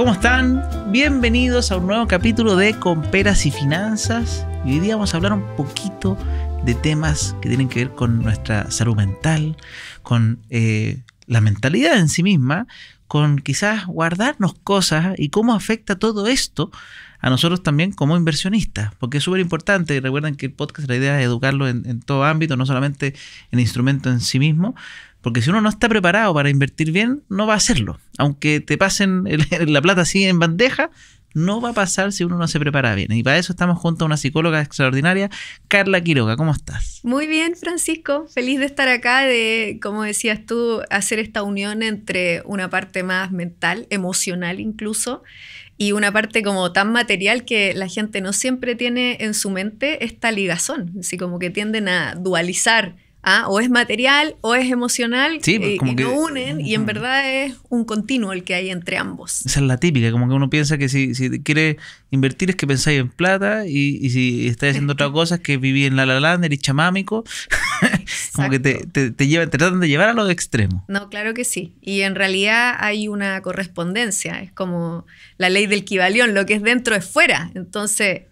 ¿Cómo están? Bienvenidos a un nuevo capítulo de Comperas y Finanzas. Y hoy día vamos a hablar un poquito de temas que tienen que ver con nuestra salud mental, con eh, la mentalidad en sí misma, con quizás guardarnos cosas y cómo afecta todo esto a nosotros también como inversionistas, porque es súper importante. Recuerden que el podcast, la idea es educarlo en, todo ámbito, no solamente en instrumento en sí mismo, porque si uno no está preparado para invertir bien, no va a hacerlo. Aunque te pasen la plata así en bandeja, no va a pasar si uno no se prepara bien. Y para eso estamos junto a una psicóloga extraordinaria, Carla Quiroga. ¿Cómo estás? Muy bien, Francisco. Feliz de estar acá, de, como decías tú, hacer esta unión entre una parte más mental, emocional incluso, y una parte como tan material que la gente no siempre tiene en su mente esta ligazón. Así como que tienden a dualizar Ah, o es material o es emocional pues, eh, y, que, no unen y en verdad es un continuo el que hay entre ambos. Esa es la típica, como que uno piensa que si, si quiere invertir es que pensáis en plata y, si estáis haciendo otra cosa es que vivís en La La lander y chamámico, como que te, te, tratan de llevar a los extremos. No, claro que sí. Y en realidad hay una correspondencia, es como la ley del quivalión, lo que es dentro es fuera. Entonces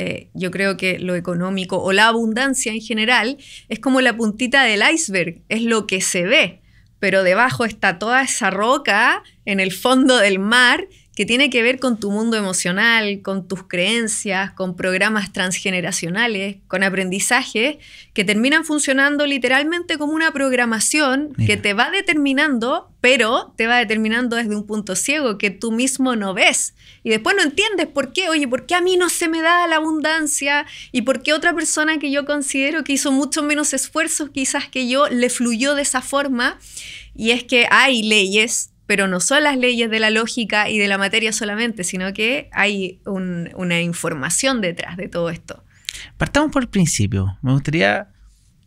eh, yo creo que lo económico o la abundancia en general es como la puntita del iceberg, es lo que se ve, pero debajo está toda esa roca en el fondo del mar que tiene que ver con tu mundo emocional, con tus creencias, con programas transgeneracionales, con aprendizajes que terminan funcionando literalmente como una programación que te va determinando, pero te va determinando desde un punto ciego que tú mismo no ves. Y después no entiendes por qué, oye, ¿por qué a mí no se me da la abundancia? ¿Y por qué otra persona que yo considero que hizo mucho menos esfuerzos quizás que yo le fluyó de esa forma? Y es que hay leyes pero no son las leyes de la lógica y de la materia solamente, sino que hay una información detrás de todo esto. Partamos por el principio. Me gustaría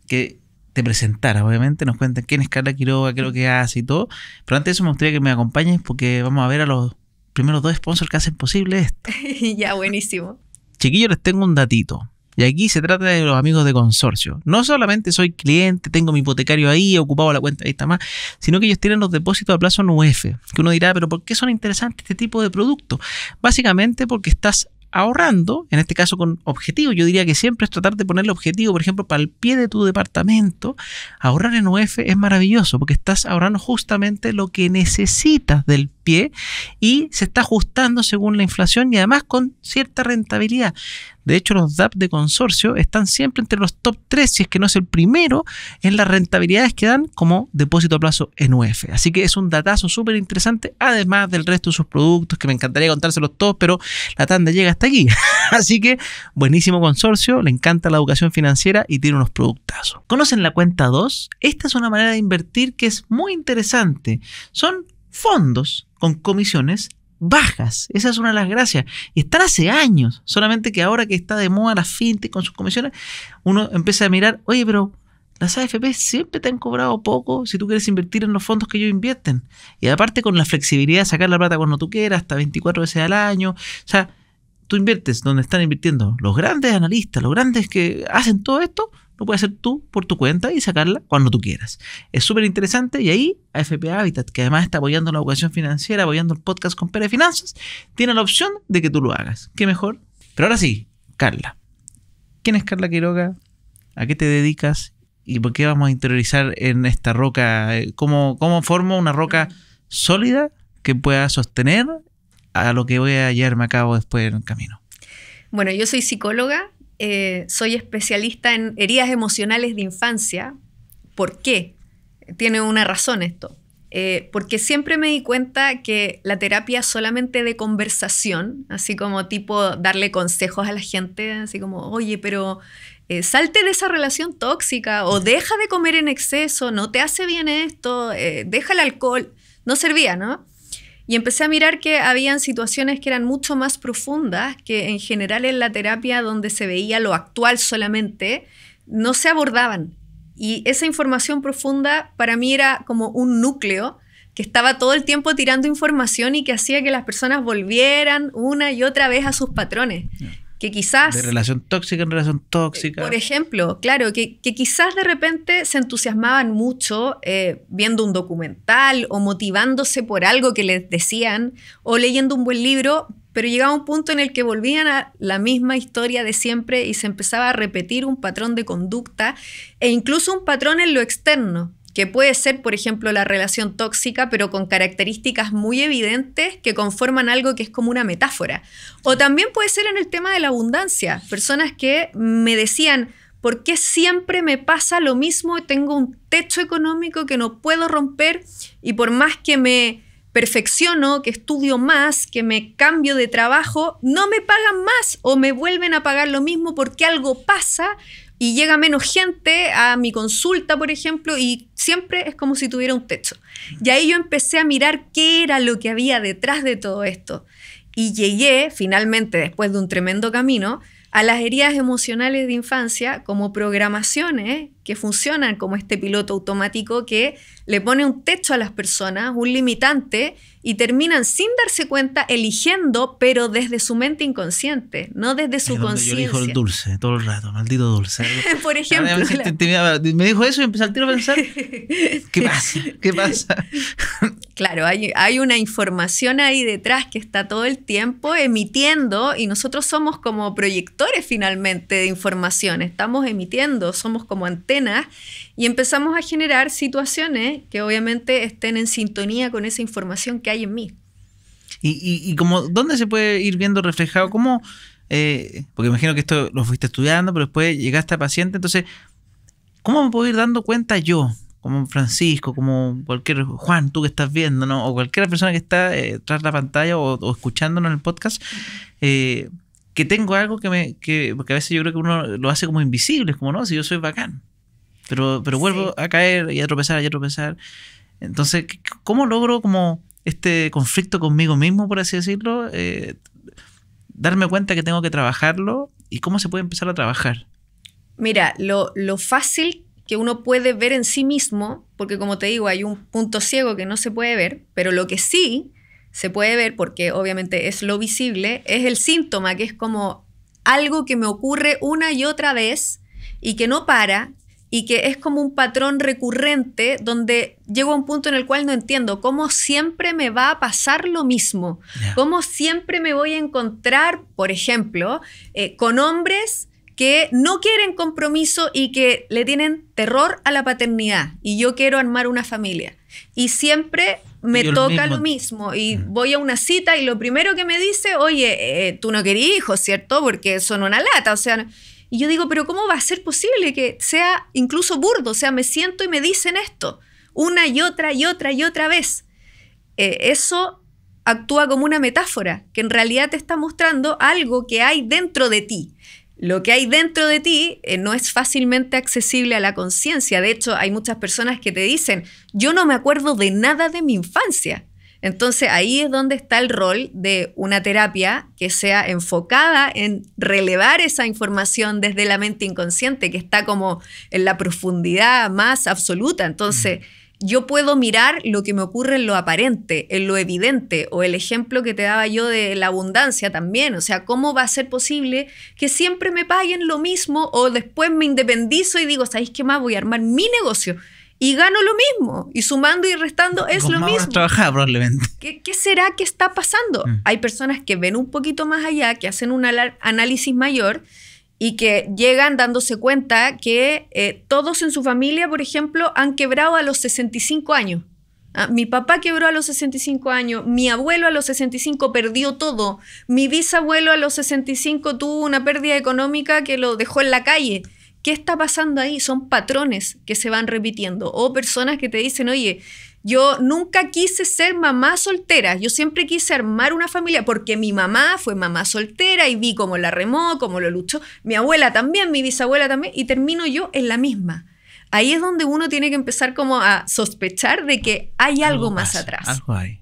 que te presentaras, obviamente, nos cuenten quién es Carla Quiroga, qué es lo que hace y todo, pero antes de eso me gustaría que me acompañes porque vamos a ver a los primeros dos sponsors que hacen posible esto. ya, buenísimo. Chiquillos, les tengo un datito. Y aquí se trata de los amigos de consorcio. No solamente soy cliente, tengo mi hipotecario ahí, ocupado la cuenta, ahí está más, sino que ellos tienen los depósitos a plazo en UF. Que uno dirá, pero ¿por qué son interesantes este tipo de productos? Básicamente porque estás ahorrando, en este caso con objetivo. Yo diría que siempre es tratar de ponerle objetivo, por ejemplo, para el pie de tu departamento. Ahorrar en UF es maravilloso porque estás ahorrando justamente lo que necesitas del pie y se está ajustando según la inflación y además con cierta rentabilidad. De hecho, los DAP de consorcio están siempre entre los top 3, si es que no es el primero, en las rentabilidades que dan como depósito a plazo en UF. Así que es un datazo súper interesante, además del resto de sus productos, que me encantaría contárselos todos, pero la tanda llega hasta aquí. Así que buenísimo consorcio, le encanta la educación financiera y tiene unos productazos. ¿Conocen la cuenta 2? Esta es una manera de invertir que es muy interesante. Son fondos con comisiones bajas. Esa es una de las gracias. Y están hace años, solamente que ahora que está de moda la fintech con sus comisiones, uno empieza a mirar, oye, pero las AFP siempre te han cobrado poco si tú quieres invertir en los fondos que ellos invierten. Y aparte con la flexibilidad de sacar la plata cuando tú quieras, hasta 24 veces al año. O sea, tú inviertes donde están invirtiendo los grandes analistas, los grandes que hacen todo esto, lo puedes hacer tú por tu cuenta y sacarla cuando tú quieras. Es súper interesante y ahí AFP Habitat, que además está apoyando la educación financiera, apoyando el podcast con Pere Finanzas, tiene la opción de que tú lo hagas. Qué mejor. Pero ahora sí, Carla. ¿Quién es Carla Quiroga? ¿A qué te dedicas? ¿Y por qué vamos a interiorizar en esta roca? ¿Cómo, cómo formo una roca sólida que pueda sostener a lo que voy a llevarme a cabo después en el camino? Bueno, yo soy psicóloga, eh, soy especialista en heridas emocionales de infancia. ¿Por qué? Tiene una razón esto. Eh, porque siempre me di cuenta que la terapia solamente de conversación, así como tipo darle consejos a la gente, así como, oye, pero eh, salte de esa relación tóxica o deja de comer en exceso, no te hace bien esto, deja el alcohol, no servía, ¿no? Y empecé a mirar que habían situaciones que eran mucho más profundas, que en general en la terapia donde se veía lo actual solamente, no se abordaban. Y esa información profunda para mí era como un núcleo que estaba todo el tiempo tirando información y que hacía que las personas volvieran una y otra vez a sus patrones que quizás... De relación tóxica en relación tóxica. Por ejemplo, claro, que, que quizás de repente se entusiasmaban mucho eh, viendo un documental o motivándose por algo que les decían o leyendo un buen libro, pero llegaba un punto en el que volvían a la misma historia de siempre y se empezaba a repetir un patrón de conducta e incluso un patrón en lo externo que puede ser, por ejemplo, la relación tóxica, pero con características muy evidentes que conforman algo que es como una metáfora. O también puede ser en el tema de la abundancia, personas que me decían, ¿por qué siempre me pasa lo mismo? Tengo un techo económico que no puedo romper y por más que me perfecciono, que estudio más, que me cambio de trabajo, no me pagan más o me vuelven a pagar lo mismo porque algo pasa y llega menos gente a mi consulta, por ejemplo, y siempre es como si tuviera un techo. Y ahí yo empecé a mirar qué era lo que había detrás de todo esto. Y llegué, finalmente, después de un tremendo camino, a las heridas emocionales de infancia como programaciones que funcionan como este piloto automático que le pone un techo a las personas, un limitante, y terminan sin darse cuenta eligiendo, pero desde su mente inconsciente, no desde su conciencia. Yo dijo el dulce todo el rato, maldito dulce. Por ejemplo. Me, dijo eso y empecé a pensar, ¿qué pasa? ¿Qué pasa? claro, hay, hay una información ahí detrás que está todo el tiempo emitiendo y nosotros somos como proyectores finalmente de información, estamos emitiendo, somos como antenas y empezamos a generar situaciones que obviamente estén en sintonía con esa información que hay en mí. ¿Y, y, como, dónde se puede ir viendo reflejado? ¿Cómo? Eh, porque imagino que esto lo fuiste estudiando, pero después llegaste a paciente, entonces, ¿cómo me puedo ir dando cuenta yo? Como Francisco, como cualquier Juan, tú que estás viendo, ¿no? O cualquier persona que está eh, tras la pantalla o, escuchándonos en el podcast, eh, que tengo algo que me. Que, porque a veces yo creo que uno lo hace como invisible, como no, si yo soy bacán. Pero, vuelvo a caer y a tropezar y a tropezar. Entonces, ¿cómo logro como este conflicto conmigo mismo, por así decirlo? Eh, darme cuenta que tengo que trabajarlo y cómo se puede empezar a trabajar. Mira, lo, lo fácil que uno puede ver en sí mismo, porque como te digo, hay un punto ciego que no se puede ver, pero lo que sí se puede ver, porque obviamente es lo visible, es el síntoma, que es como algo que me ocurre una y otra vez y que no para, y que es como un patrón recurrente donde llego a un punto en el cual no entiendo cómo siempre me va a pasar lo mismo, cómo siempre me voy a encontrar, por ejemplo, eh, con hombres que no quieren compromiso y que le tienen terror a la paternidad y yo quiero armar una familia. Y siempre me toca lo mismo y mm. voy a una cita y lo primero que me dice, oye, eh, tú no querías hijos, ¿cierto? Porque son una lata, o sea... Y yo digo, pero ¿cómo va a ser posible que sea incluso burdo? O sea, me siento y me dicen esto una y otra y otra y otra vez. Eh, eso actúa como una metáfora, que en realidad te está mostrando algo que hay dentro de ti. Lo que hay dentro de ti eh, no es fácilmente accesible a la conciencia. De hecho, hay muchas personas que te dicen, yo no me acuerdo de nada de mi infancia. Entonces ahí es donde está el rol de una terapia que sea enfocada en relevar esa información desde la mente inconsciente, que está como en la profundidad más absoluta. Entonces mm. yo puedo mirar lo que me ocurre en lo aparente, en lo evidente, o el ejemplo que te daba yo de la abundancia también. O sea, ¿cómo va a ser posible que siempre me paguen lo mismo o después me independizo y digo, ¿sabéis qué más? Voy a armar mi negocio y gano lo mismo. Y sumando y restando es lo mismo. probablemente. ¿Qué, será que está pasando? Mm. Hay personas que ven un poquito más allá, que hacen un análisis mayor y que llegan dándose cuenta que eh, todos en su familia, por ejemplo, han quebrado a los 65 años. Ah, mi papá quebró a los 65 años, mi abuelo a los 65 perdió todo, mi bisabuelo a los 65 tuvo una pérdida económica que lo dejó en la calle. ¿Qué está pasando ahí? Son patrones que se van repitiendo o personas que te dicen, oye, yo nunca quise ser mamá soltera, yo siempre quise armar una familia porque mi mamá fue mamá soltera y vi cómo la remó, cómo lo luchó, mi abuela también, mi bisabuela también, y termino yo en la misma. Ahí es donde uno tiene que empezar como a sospechar de que hay algo, más, atrás. Algo hay.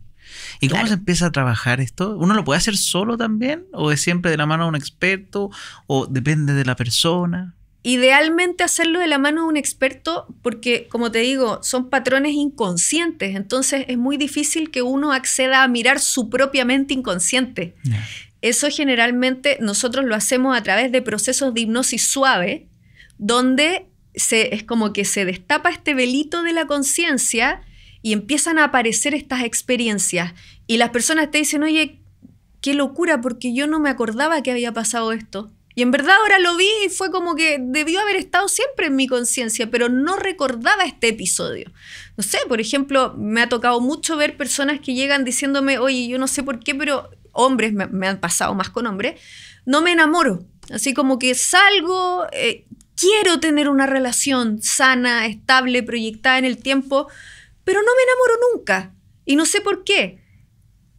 ¿Y cómo se empieza a trabajar esto? ¿Uno lo puede hacer solo también? ¿O es siempre de la mano de un experto? ¿O depende de la persona? Idealmente hacerlo de la mano de un experto porque, como te digo, son patrones inconscientes, entonces es muy difícil que uno acceda a mirar su propia mente inconsciente. Eso generalmente nosotros lo hacemos a través de procesos de hipnosis suave, donde se, es como que se destapa este velito de la conciencia y empiezan a aparecer estas experiencias. Y las personas te dicen, oye, qué locura, porque yo no me acordaba que había pasado esto. Y en verdad ahora lo vi y fue como que debió haber estado siempre en mi conciencia, pero no recordaba este episodio. No sé, por ejemplo, me ha tocado mucho ver personas que llegan diciéndome, oye, yo no sé por qué, pero hombres, me, han pasado más con hombres, no me enamoro. Así como que salgo, eh, quiero tener una relación sana, estable, proyectada en el tiempo, pero no me enamoro nunca. Y no sé por qué.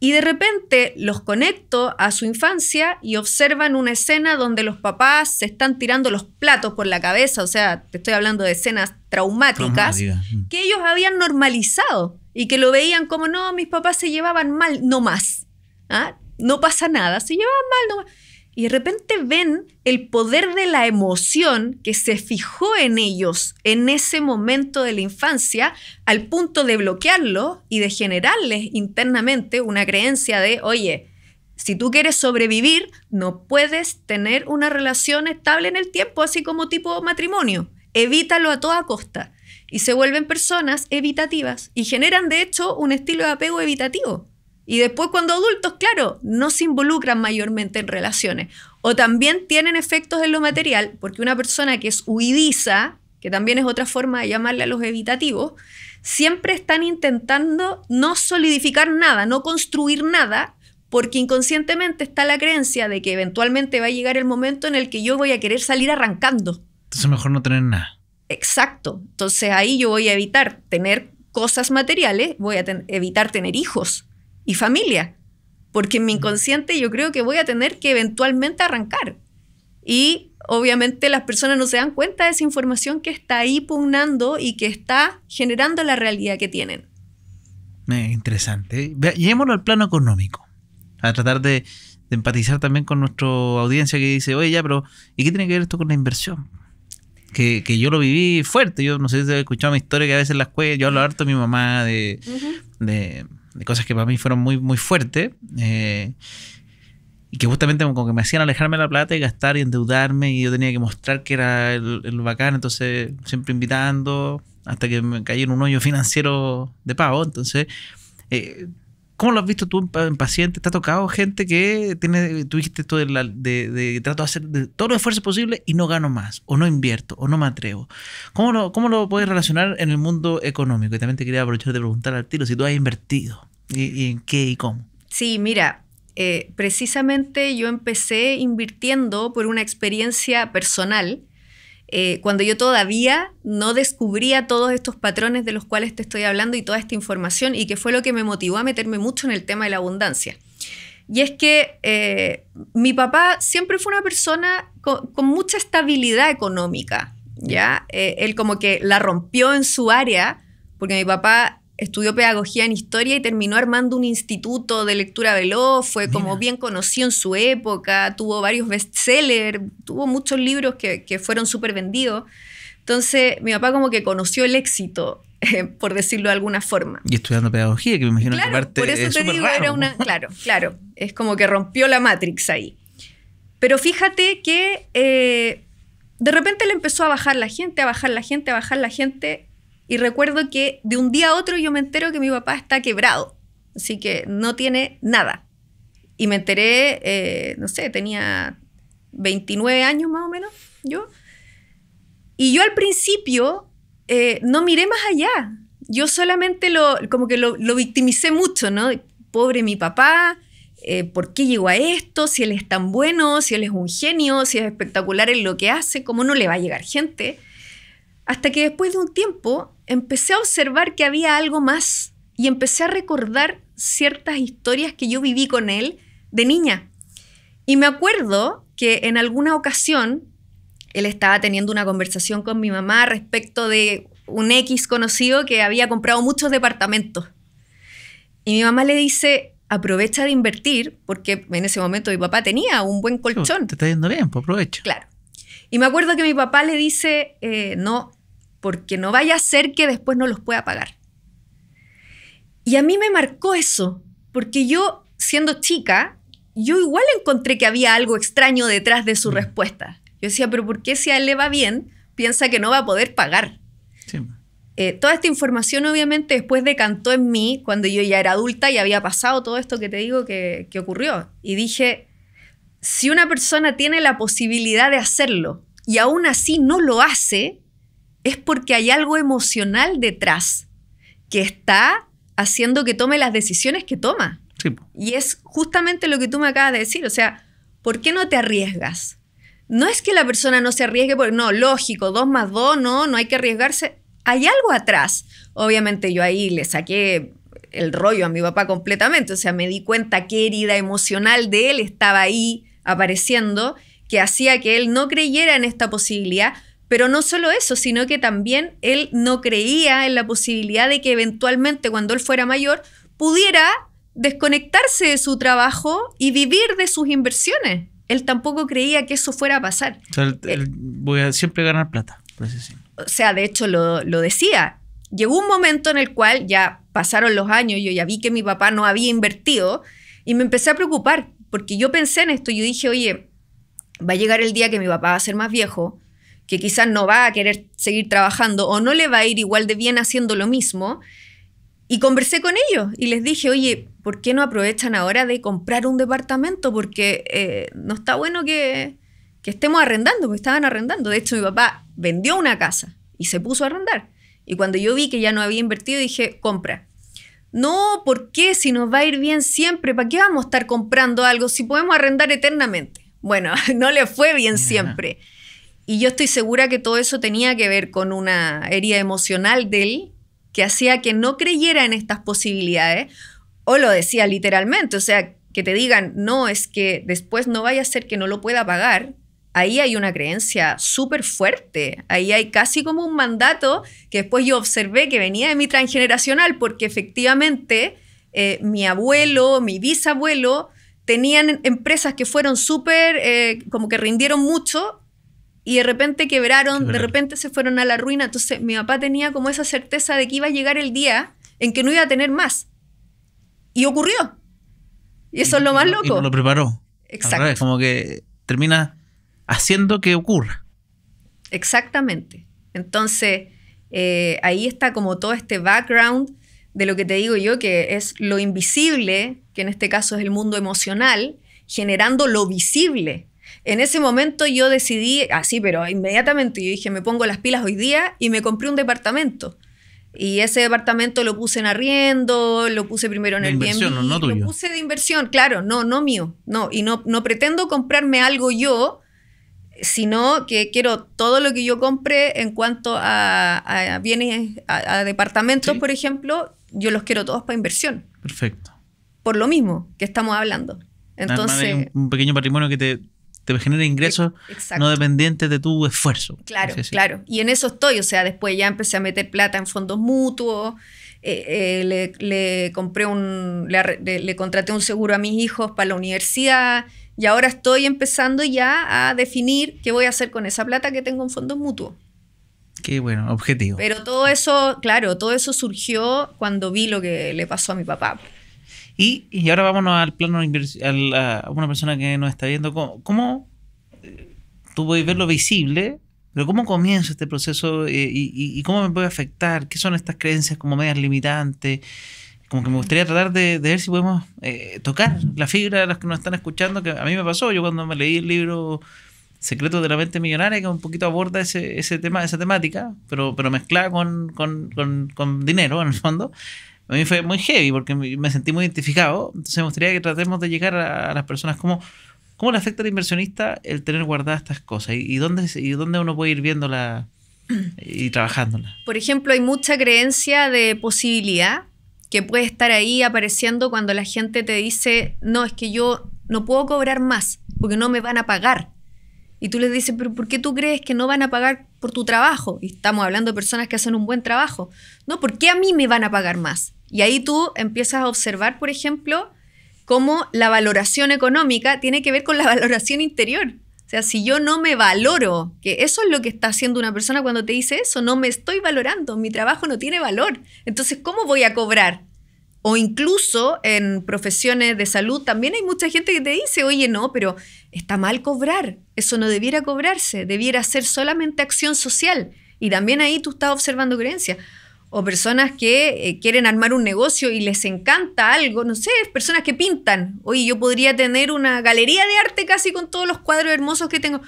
Y de repente los conecto a su infancia y observan una escena donde los papás se están tirando los platos por la cabeza, o sea, te estoy hablando de escenas traumáticas mm. que ellos habían normalizado y que lo veían como, no, mis papás se llevaban mal, no más. ¿Ah? No pasa nada, se llevaban mal, no más. Y de repente ven el poder de la emoción que se fijó en ellos en ese momento de la infancia al punto de bloquearlo y de generarles internamente una creencia de, oye, si tú quieres sobrevivir, no puedes tener una relación estable en el tiempo, así como tipo matrimonio. Evítalo a toda costa. Y se vuelven personas evitativas y generan de hecho un estilo de apego evitativo y después cuando adultos, claro, no se involucran mayormente en relaciones. O también tienen efectos en lo material, porque una persona que es huidiza, que también es otra forma de llamarle a los evitativos, siempre están intentando no solidificar nada, no construir nada, porque inconscientemente está la creencia de que eventualmente va a llegar el momento en el que yo voy a querer salir arrancando. Entonces mejor no tener nada. Exacto. Entonces ahí yo voy a evitar tener cosas materiales, voy a evitar tener hijos, y familia, porque en mi mm. inconsciente yo creo que voy a tener que eventualmente arrancar. Y obviamente las personas no se dan cuenta de esa información que está ahí pugnando y que está generando la realidad que tienen. interesante. Llevémoslo al plano económico, a tratar de, empatizar también con nuestra audiencia que dice, oye, ya, pero ¿y qué tiene que ver esto con la inversión? Que, que, yo lo viví fuerte. Yo no sé si has escuchado mi historia que a veces en la escuela, yo hablo harto de mi mamá de, de de cosas que para mí fueron muy, muy fuertes. Eh, y que justamente como que me hacían alejarme de la plata y gastar y endeudarme y yo tenía que mostrar que era el, el bacán, entonces siempre invitando hasta que me caí en un hoyo financiero de pago, entonces eh, ¿Cómo lo has visto tú en, pacientes? ¿Te ha tocado gente que tiene, tú dijiste esto de, la, de, trato de hacer de todo los esfuerzos y no gano más, o no invierto, o no me atrevo? ¿Cómo lo, cómo lo puedes relacionar en el mundo económico? Y también te quería aprovechar de preguntar al tiro si tú has invertido, y, en qué y cómo. Sí, mira, eh, precisamente yo empecé invirtiendo por una experiencia personal eh, cuando yo todavía no descubría todos estos patrones de los cuales te estoy hablando y toda esta información y que fue lo que me motivó a meterme mucho en el tema de la abundancia. Y es que eh, mi papá siempre fue una persona con, mucha estabilidad económica, ¿ya? Eh, él como que la rompió en su área, porque mi papá estudió pedagogía en historia y terminó armando un instituto de lectura veloz, fue como bien conocido en su época, tuvo varios bestsellers, tuvo muchos libros que, fueron súper vendidos. Entonces, mi papá como que conoció el éxito, eh, por decirlo de alguna forma. Y estudiando pedagogía, que me imagino claro, que parte por eso te digo, era una... Claro, claro, es como que rompió la Matrix ahí. Pero fíjate que eh, de repente le empezó a bajar la gente, a bajar la gente, a bajar la gente, y recuerdo que de un día a otro yo me entero que mi papá está quebrado, así que no tiene nada. Y me enteré, eh, no sé, tenía 29 años más o menos yo. Y yo al principio eh, no miré más allá. Yo solamente lo, como que lo, victimicé mucho, ¿no? Pobre mi papá, eh, ¿por qué llegó a esto? Si él es tan bueno, si él es un genio, si es espectacular en lo que hace, ¿cómo no le va a llegar gente? Hasta que después de un tiempo empecé a observar que había algo más y empecé a recordar ciertas historias que yo viví con él de niña. Y me acuerdo que en alguna ocasión él estaba teniendo una conversación con mi mamá respecto de un X conocido que había comprado muchos departamentos. Y mi mamá le dice, aprovecha de invertir, porque en ese momento mi papá tenía un buen pues, colchón. Te está yendo bien, pues aprovecha. Claro. Y me acuerdo que mi papá le dice, eh, no, porque no vaya a ser que después no los pueda pagar. Y a mí me marcó eso, porque yo, siendo chica, yo igual encontré que había algo extraño detrás de su mm. respuesta. Yo decía, pero ¿por qué si a él le va bien, piensa que no va a poder pagar? Eh, toda esta información obviamente después decantó en mí cuando yo ya era adulta y había pasado todo esto que te digo que ocurrió. Y dije, si una persona tiene la posibilidad de hacerlo y aún así no lo hace, es porque hay algo emocional detrás que está haciendo que tome las decisiones que toma. Y es justamente lo que tú me acabas de decir, o sea, ¿por qué no te arriesgas? No es que la persona no se arriesgue, porque no, lógico, dos más dos, no, no hay que arriesgarse. Hay algo atrás. Obviamente yo ahí le saqué el rollo a mi papá completamente, o sea, me di cuenta qué herida emocional de él estaba ahí apareciendo, que hacía que él no creyera en esta posibilidad, pero no solo eso, sino que también él no creía en la posibilidad de que eventualmente cuando él fuera mayor pudiera desconectarse de su trabajo y vivir de sus inversiones. Él tampoco creía que eso fuera a pasar. O sea, eh, voy a siempre ganar plata. O sea, de hecho lo, lo decía. Llegó un momento en el cual ya pasaron los años, yo ya vi que mi papá no había invertido y me empecé a preocupar porque yo pensé en esto, yo dije, oye, va a llegar el día que mi papá va a ser más viejo, que quizás no va a querer seguir trabajando o no le va a ir igual de bien haciendo lo mismo. Y conversé con ellos y les dije, oye, ¿por qué no aprovechan ahora de comprar un departamento? Porque eh, no está bueno que, que estemos arrendando, que pues estaban arrendando. De hecho, mi papá vendió una casa y se puso a arrendar. Y cuando yo vi que ya no había invertido, dije, compra. No, ¿por qué? Si nos va a ir bien siempre, ¿para qué vamos a estar comprando algo si podemos arrendar eternamente? Bueno, no le fue bien siempre. Y yo estoy segura que todo eso tenía que ver con una herida emocional de él que hacía que no creyera en estas posibilidades, o lo decía literalmente, o sea, que te digan, no, es que después no vaya a ser que no lo pueda pagar, ahí hay una creencia súper fuerte, ahí hay casi como un mandato que después yo observé que venía de mi transgeneracional, porque efectivamente eh, mi abuelo, mi bisabuelo, tenían empresas que fueron súper, eh, como que rindieron mucho y de repente quebraron, de repente se fueron a la ruina. Entonces mi papá tenía como esa certeza de que iba a llegar el día en que no iba a tener más. Y ocurrió. Y eso es lo más loco. lo preparó. Exacto. como que termina haciendo que ocurra. Exactamente. Entonces, eh, ahí está como todo este background de lo que te digo yo, que es lo invisible, que en este caso es el mundo emocional, generando lo visible en ese momento yo decidí, así, pero inmediatamente yo dije, me pongo las pilas hoy día y me compré un departamento. Y ese departamento lo puse en arriendo, lo puse primero en el inversión, no, lo puse de inversión, claro, no, no mío, no, y no, no pretendo comprarme algo yo, sino que quiero todo lo que yo compre en cuanto a, bienes, a, departamentos, por ejemplo, yo los quiero todos para inversión. Perfecto. Por lo mismo que estamos hablando. Entonces, un pequeño patrimonio que te te genera ingresos no dependientes de tu esfuerzo. Claro, claro. Y en eso estoy, o sea, después ya empecé a meter plata en fondos mutuos, eh, eh, le, compré un, le, le, contraté un seguro a mis hijos para la universidad y ahora estoy empezando ya a definir qué voy a hacer con esa plata que tengo en fondos mutuos. Qué bueno, objetivo. Pero todo eso, claro, todo eso surgió cuando vi lo que le pasó a mi papá. Y, ahora vámonos al plano a, una persona que nos está viendo. ¿Cómo, eh, tú puedes ver lo visible? Pero ¿cómo comienza este proceso eh, y, cómo me puede afectar? ¿Qué son estas creencias como medias limitantes? Como que me gustaría tratar de, ver si podemos eh, tocar la fibra de los que nos están escuchando, que a mí me pasó, yo cuando me leí el libro Secreto de la Mente Millonaria, que un poquito aborda ese, ese tema, esa temática, pero, pero mezclada con, con dinero en el fondo, a mí fue muy heavy porque me sentí muy identificado. Entonces me gustaría que tratemos de llegar a, las personas como... ¿Cómo le afecta al inversionista el tener guardadas estas cosas? ¿Y, dónde, y dónde uno puede ir viéndola y trabajándola? Por ejemplo, hay mucha creencia de posibilidad que puede estar ahí apareciendo cuando la gente te dice, no, es que yo no puedo cobrar más porque no me van a pagar. Y tú les dices, pero ¿por qué tú crees que no van a pagar por tu trabajo? Y estamos hablando de personas que hacen un buen trabajo. No, ¿por qué a mí me van a pagar más? Y ahí tú empiezas a observar, por ejemplo, cómo la valoración económica tiene que ver con la valoración interior. O sea, si yo no me valoro, que eso es lo que está haciendo una persona cuando te dice eso, no me estoy valorando, mi trabajo no tiene valor. Entonces, ¿cómo voy a cobrar? O incluso en profesiones de salud también hay mucha gente que te dice, oye, no, pero está mal cobrar, eso no debiera cobrarse, debiera ser solamente acción social. Y también ahí tú estás observando creencias o personas que eh, quieren armar un negocio y les encanta algo, no sé, personas que pintan. Oye, yo podría tener una galería de arte casi con todos los cuadros hermosos que tengo.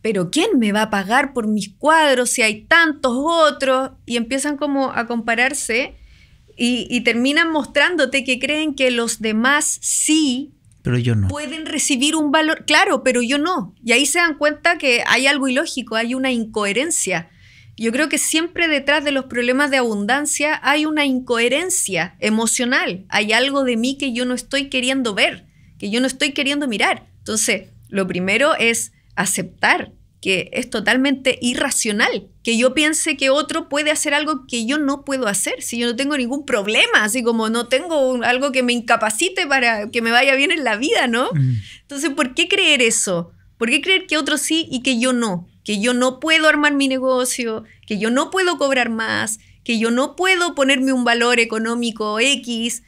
Pero ¿quién me va a pagar por mis cuadros si hay tantos otros? Y empiezan como a compararse y, y terminan mostrándote que creen que los demás sí pero yo no. Pueden recibir un valor, claro, pero yo no. Y ahí se dan cuenta que hay algo ilógico, hay una incoherencia. Yo creo que siempre detrás de los problemas de abundancia hay una incoherencia emocional, hay algo de mí que yo no estoy queriendo ver, que yo no estoy queriendo mirar. Entonces, lo primero es aceptar que es totalmente irracional, que yo piense que otro puede hacer algo que yo no puedo hacer, si yo no tengo ningún problema, así como no tengo algo que me incapacite para que me vaya bien en la vida, ¿no? Mm. Entonces, ¿por qué creer eso? ¿Por qué creer que otro sí y que yo no? que yo no puedo armar mi negocio, que yo no puedo cobrar más, que yo no puedo ponerme un valor económico X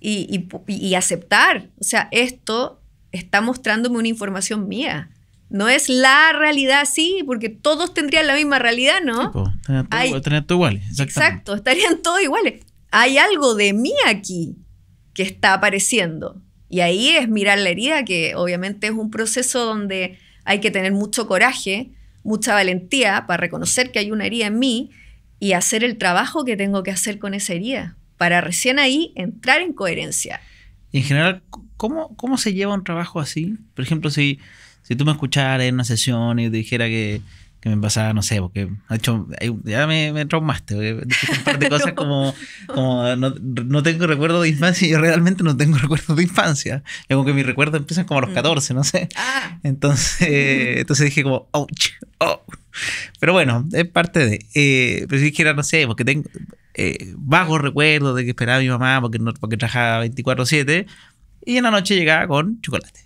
y, aceptar. O sea, esto está mostrándome una información mía. No es la realidad, sí, porque todos tendrían la misma realidad, ¿no? todo igual, Exacto, estarían todos iguales. Hay algo de mí aquí que está apareciendo. Y ahí es mirar la herida, que obviamente es un proceso donde hay que tener mucho coraje, mucha valentía para reconocer que hay una herida en mí y hacer el trabajo que tengo que hacer con esa herida, para recién ahí entrar en coherencia. en general, ¿cómo, cómo se lleva un trabajo así? Por ejemplo, si, si tú me escucharas en una sesión y te dijera que que me pasaba, no sé, porque hecho ya me, me traumaste, dije un par de cosas como, como no, tengo recuerdo de infancia, yo realmente no tengo recuerdo de infancia, yo que mis recuerdos empiezan como a los 14, mm. no sé. Ah. Entonces, mm. entonces dije como, ouch, oh. Pero bueno, es parte de, eh, pero era, no sé, porque tengo eh, vagos recuerdos de que esperaba a mi mamá porque, no, porque trabajaba 24/7 y en la noche llegaba con chocolate,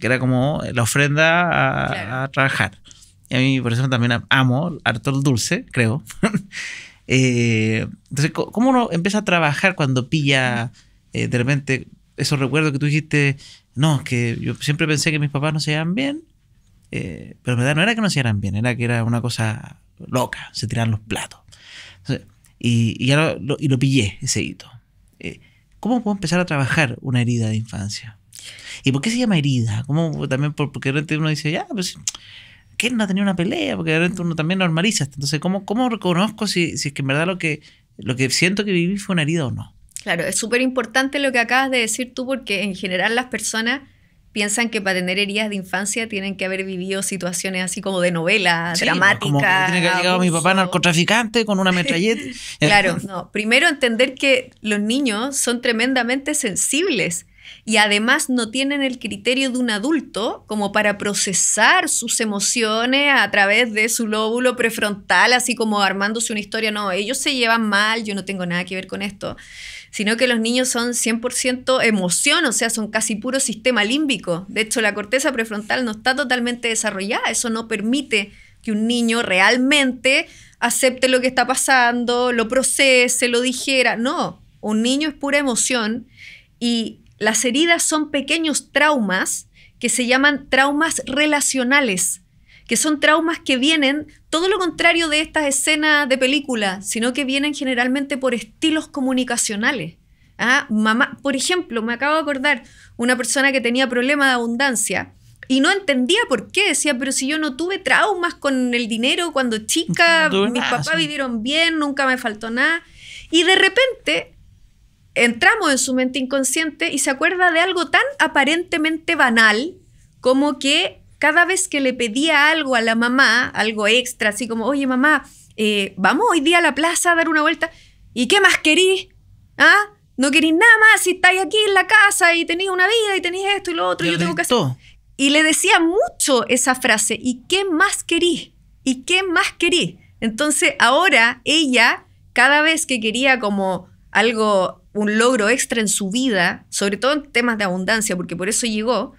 que era como la ofrenda a, a trabajar. Y a mí, por eso también amo harto el dulce, creo. Eh, entonces, ¿cómo uno empieza a trabajar cuando pilla eh, de repente esos recuerdos que tú dijiste? No, que yo siempre pensé que mis papás no se iban bien, eh, pero en verdad no era que no se llevaran bien, era que era una cosa loca, se tiraban los platos. y, lo, y lo pillé, ese hito. ¿Cómo puedo empezar a trabajar una herida de infancia? ¿Y por qué se llama herida? ¿Cómo, también por, porque uno dice, ya, pues que él no tenido una pelea, porque de repente uno también normaliza. Entonces, ¿cómo, cómo reconozco si, si es que en verdad lo que, lo que siento que viví fue una herida o no? Claro, es súper importante lo que acabas de decir tú, porque en general las personas piensan que para tener heridas de infancia tienen que haber vivido situaciones así como de novela, dramáticas. Pues, dramática. tiene que haber llegado mi papá narcotraficante con una metralleta. claro, no. Primero entender que los niños son tremendamente sensibles y además no tienen el criterio de un adulto como para procesar sus emociones a través de su lóbulo prefrontal, así como armándose una historia, no, ellos se llevan mal, yo no tengo nada que ver con esto, sino que los niños son 100% emoción, o sea, son casi puro sistema límbico. De hecho, la corteza prefrontal no está totalmente desarrollada, eso no permite que un niño realmente acepte lo que está pasando, lo procese, lo dijera, no, un niño es pura emoción y las heridas son pequeños traumas que se llaman traumas relacionales, que son traumas que vienen todo lo contrario de estas escenas de película, sino que vienen generalmente por estilos comunicacionales. Ah, mamá, por ejemplo, me acabo de acordar una persona que tenía problema de abundancia y no entendía por qué. Decía, pero si yo no tuve traumas con el dinero cuando chica, mis papás vivieron bien, nunca me faltó nada. Y de repente entramos en su mente inconsciente y se acuerda de algo tan aparentemente banal como que cada vez que le pedía algo a la mamá, algo extra, así como, oye mamá, eh, vamos hoy día a la plaza a dar una vuelta, ¿y qué más querís? ¿Ah? No querís nada más si estáis aquí en la casa y tenéis una vida y tenéis esto y lo otro, y yo tengo que hacer. Y le decía mucho esa frase, ¿y qué más querís? ¿Y qué más querís? Entonces ahora ella, cada vez que quería como algo un logro extra en su vida, sobre todo en temas de abundancia, porque por eso llegó,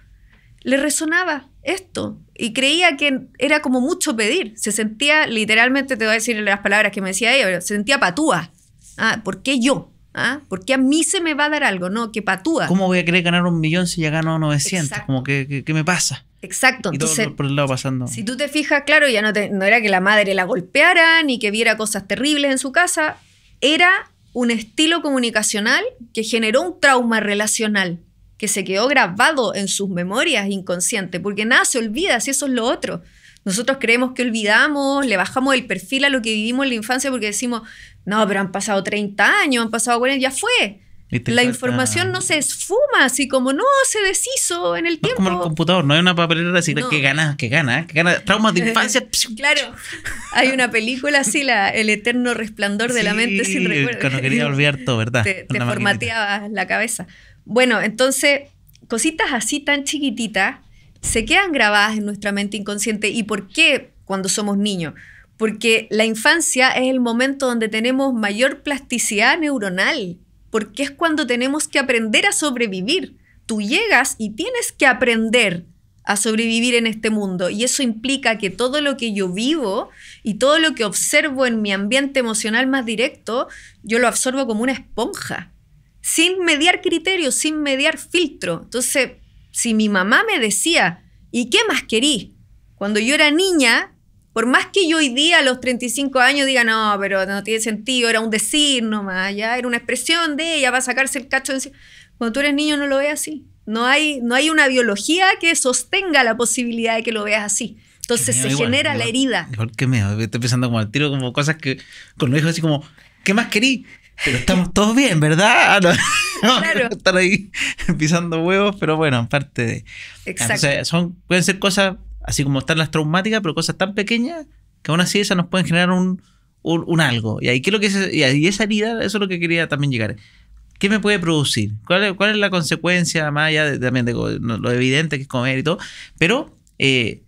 le resonaba esto y creía que era como mucho pedir. Se sentía, literalmente te voy a decir las palabras que me decía ella, se sentía patúa. Ah, ¿Por qué yo? ¿Ah? ¿Por qué a mí se me va a dar algo? No, que patúa. ¿Cómo voy a querer ganar un millón si ya gano 900? Como que, me pasa. Exacto. Entonces, por el lado pasando. Si tú te fijas, claro, ya no, no era que la madre la golpeara ni que viera cosas terribles en su casa, era un estilo comunicacional que generó un trauma relacional que se quedó grabado en sus memorias inconscientes, porque nada se olvida, si eso es lo otro. Nosotros creemos que olvidamos, le bajamos el perfil a lo que vivimos en la infancia porque decimos, no, pero han pasado 30 años, han pasado 40, ya fue. La información no se esfuma, así como no se deshizo en el no tiempo. Es como el computador, no hay una papelera así que gana, que gana, que gana. Traumas de infancia. claro, hay una película así, la, El eterno resplandor de la mente sin recuerdo. Cuando quería olvidar ¿verdad? te formateabas la cabeza. Bueno, entonces, cositas así tan chiquititas se quedan grabadas en nuestra mente inconsciente. ¿Y por qué cuando somos niños? Porque la infancia es el momento donde tenemos mayor plasticidad neuronal porque es cuando tenemos que aprender a sobrevivir. Tú llegas y tienes que aprender a sobrevivir en este mundo. Y eso implica que todo lo que yo vivo y todo lo que observo en mi ambiente emocional más directo, yo lo absorbo como una esponja, sin mediar criterios, sin mediar filtro. Entonces, si mi mamá me decía, ¿y qué más querí? Cuando yo era niña, por más que yo hoy día a los 35 años diga, no, pero no tiene sentido, era un decir nomás, ya era una expresión de ella, va a sacarse el cacho Cuando tú eres niño no lo ves así. No hay, no hay una biología que sostenga la posibilidad de que lo veas así. Entonces se genera la herida. Igual que me estoy pensando como al tiro, como cosas que con los hijos así como, ¿qué más querí? Pero estamos todos bien, ¿verdad? Ah, claro. Están ahí pisando huevos, pero bueno, aparte de... Ah, Exacto. son, pueden ser cosas así como están las traumáticas, pero cosas tan pequeñas que aún así esas nos pueden generar un, algo. Y ahí, ¿qué esa herida, eso es lo que quería también llegar. ¿Qué me puede producir? ¿Cuál es, la consecuencia, más allá de, también lo evidente que es comer y todo? Pero eh,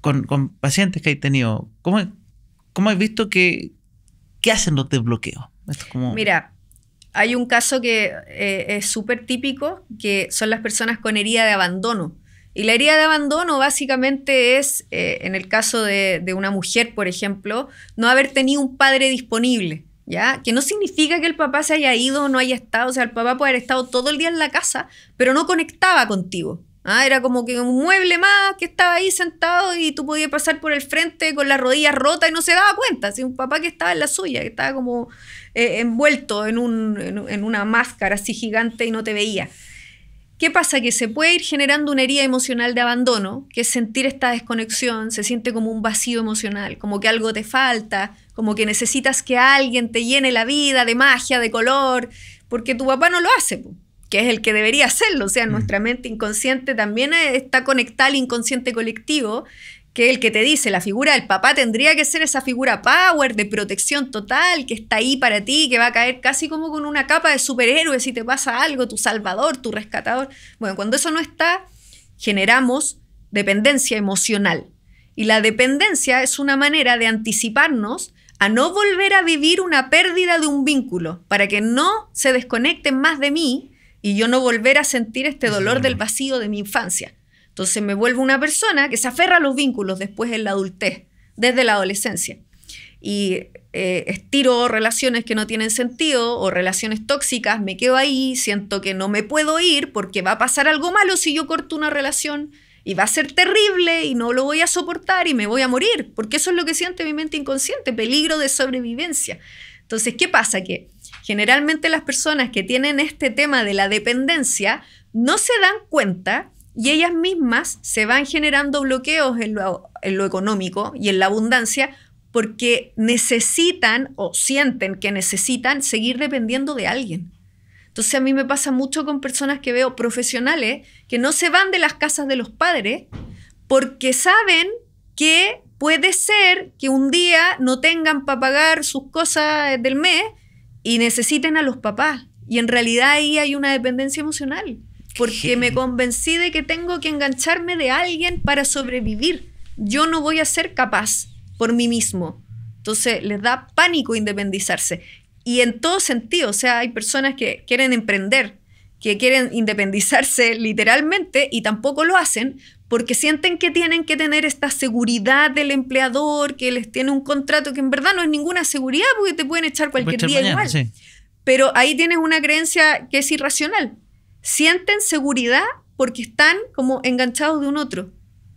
con, pacientes que hay tenido, ¿cómo, cómo has visto que qué hacen los desbloqueos? Mira, hay un caso que eh, es súper típico, que son las personas con herida de abandono. Y la herida de abandono básicamente es, eh, en el caso de, una mujer, por ejemplo, no haber tenido un padre disponible, ¿ya? Que no significa que el papá se haya ido o no haya estado, o sea, el papá puede haber estado todo el día en la casa, pero no conectaba contigo. ¿ah? Era como que un mueble más que estaba ahí sentado y tú podías pasar por el frente con las rodillas rotas y no se daba cuenta. un papá que estaba en la suya, que estaba como eh, envuelto en, en una máscara así gigante y no te veía. ¿Qué pasa? Que se puede ir generando una herida emocional de abandono, que es sentir esta desconexión, se siente como un vacío emocional, como que algo te falta, como que necesitas que alguien te llene la vida de magia, de color, porque tu papá no lo hace, que es el que debería hacerlo. O sea, mm. nuestra mente inconsciente también eh, está conectada al inconsciente colectivo que el que te dice la figura del papá tendría que ser esa figura power de protección total que está ahí para ti, que va a caer casi como con una capa de superhéroe si te pasa algo, tu salvador, tu rescatador. Bueno, cuando eso no está, generamos dependencia emocional. Y la dependencia es una manera de anticiparnos a no volver a vivir una pérdida de un vínculo, para que no se desconecten más de mí y yo no volver a sentir este dolor del vacío de mi infancia. Entonces me vuelvo una persona que se aferra a los vínculos después en la adultez, desde la adolescencia. Y eh, estiro relaciones que no tienen sentido o relaciones tóxicas, me quedo ahí, siento que no me puedo ir porque va a pasar algo malo si yo corto una relación y va a ser terrible y no lo voy a soportar y me voy a morir, porque eso es lo que siente mi mente inconsciente, peligro de sobrevivencia. Entonces, ¿qué pasa? Que generalmente las personas que tienen este tema de la dependencia no se dan cuenta y ellas mismas se van generando bloqueos en lo, económico y en la abundancia porque necesitan o sienten que necesitan seguir dependiendo de alguien. Entonces a mí me pasa mucho con personas que veo profesionales que no se van de las casas de los padres porque saben que puede ser que un día no tengan para pagar sus cosas del mes y necesiten a los papás. Y en realidad ahí hay una dependencia emocional porque me convencí de que tengo que engancharme de alguien para sobrevivir. Yo no voy a ser capaz por mí mismo. Entonces les da pánico independizarse. Y en todo sentido, o sea, hay personas que quieren emprender, que quieren independizarse literalmente y tampoco lo hacen porque sienten que tienen que tener esta seguridad del empleador, que les tiene un contrato que en verdad no es ninguna seguridad porque te pueden echar cualquier día igual. Pero ahí tienes una creencia que es irracional sienten seguridad porque están como enganchados de un otro,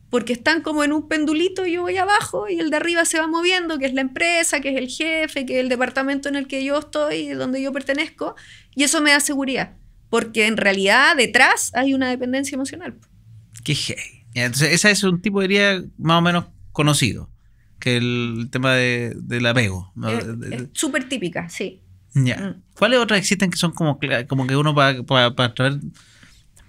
porque están como en un pendulito, yo voy abajo y el de arriba se va moviendo, que es la empresa, que es el jefe, que es el departamento en el que yo estoy, donde yo pertenezco, y eso me da seguridad, porque en realidad detrás hay una dependencia emocional. Qué hey. Entonces, ese es un tipo, diría, más o menos conocido, que el tema de, del apego. Súper típica, sí. Ya. Mm. ¿Cuáles otras existen que son como, como que uno para traer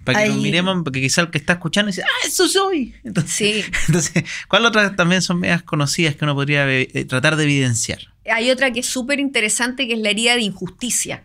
para que miremos, porque quizá el que está escuchando dice, ¡ah, eso soy! Entonces, sí. otras también son medias conocidas que uno podría eh, tratar de evidenciar? Hay otra que es súper interesante, que es la herida de injusticia.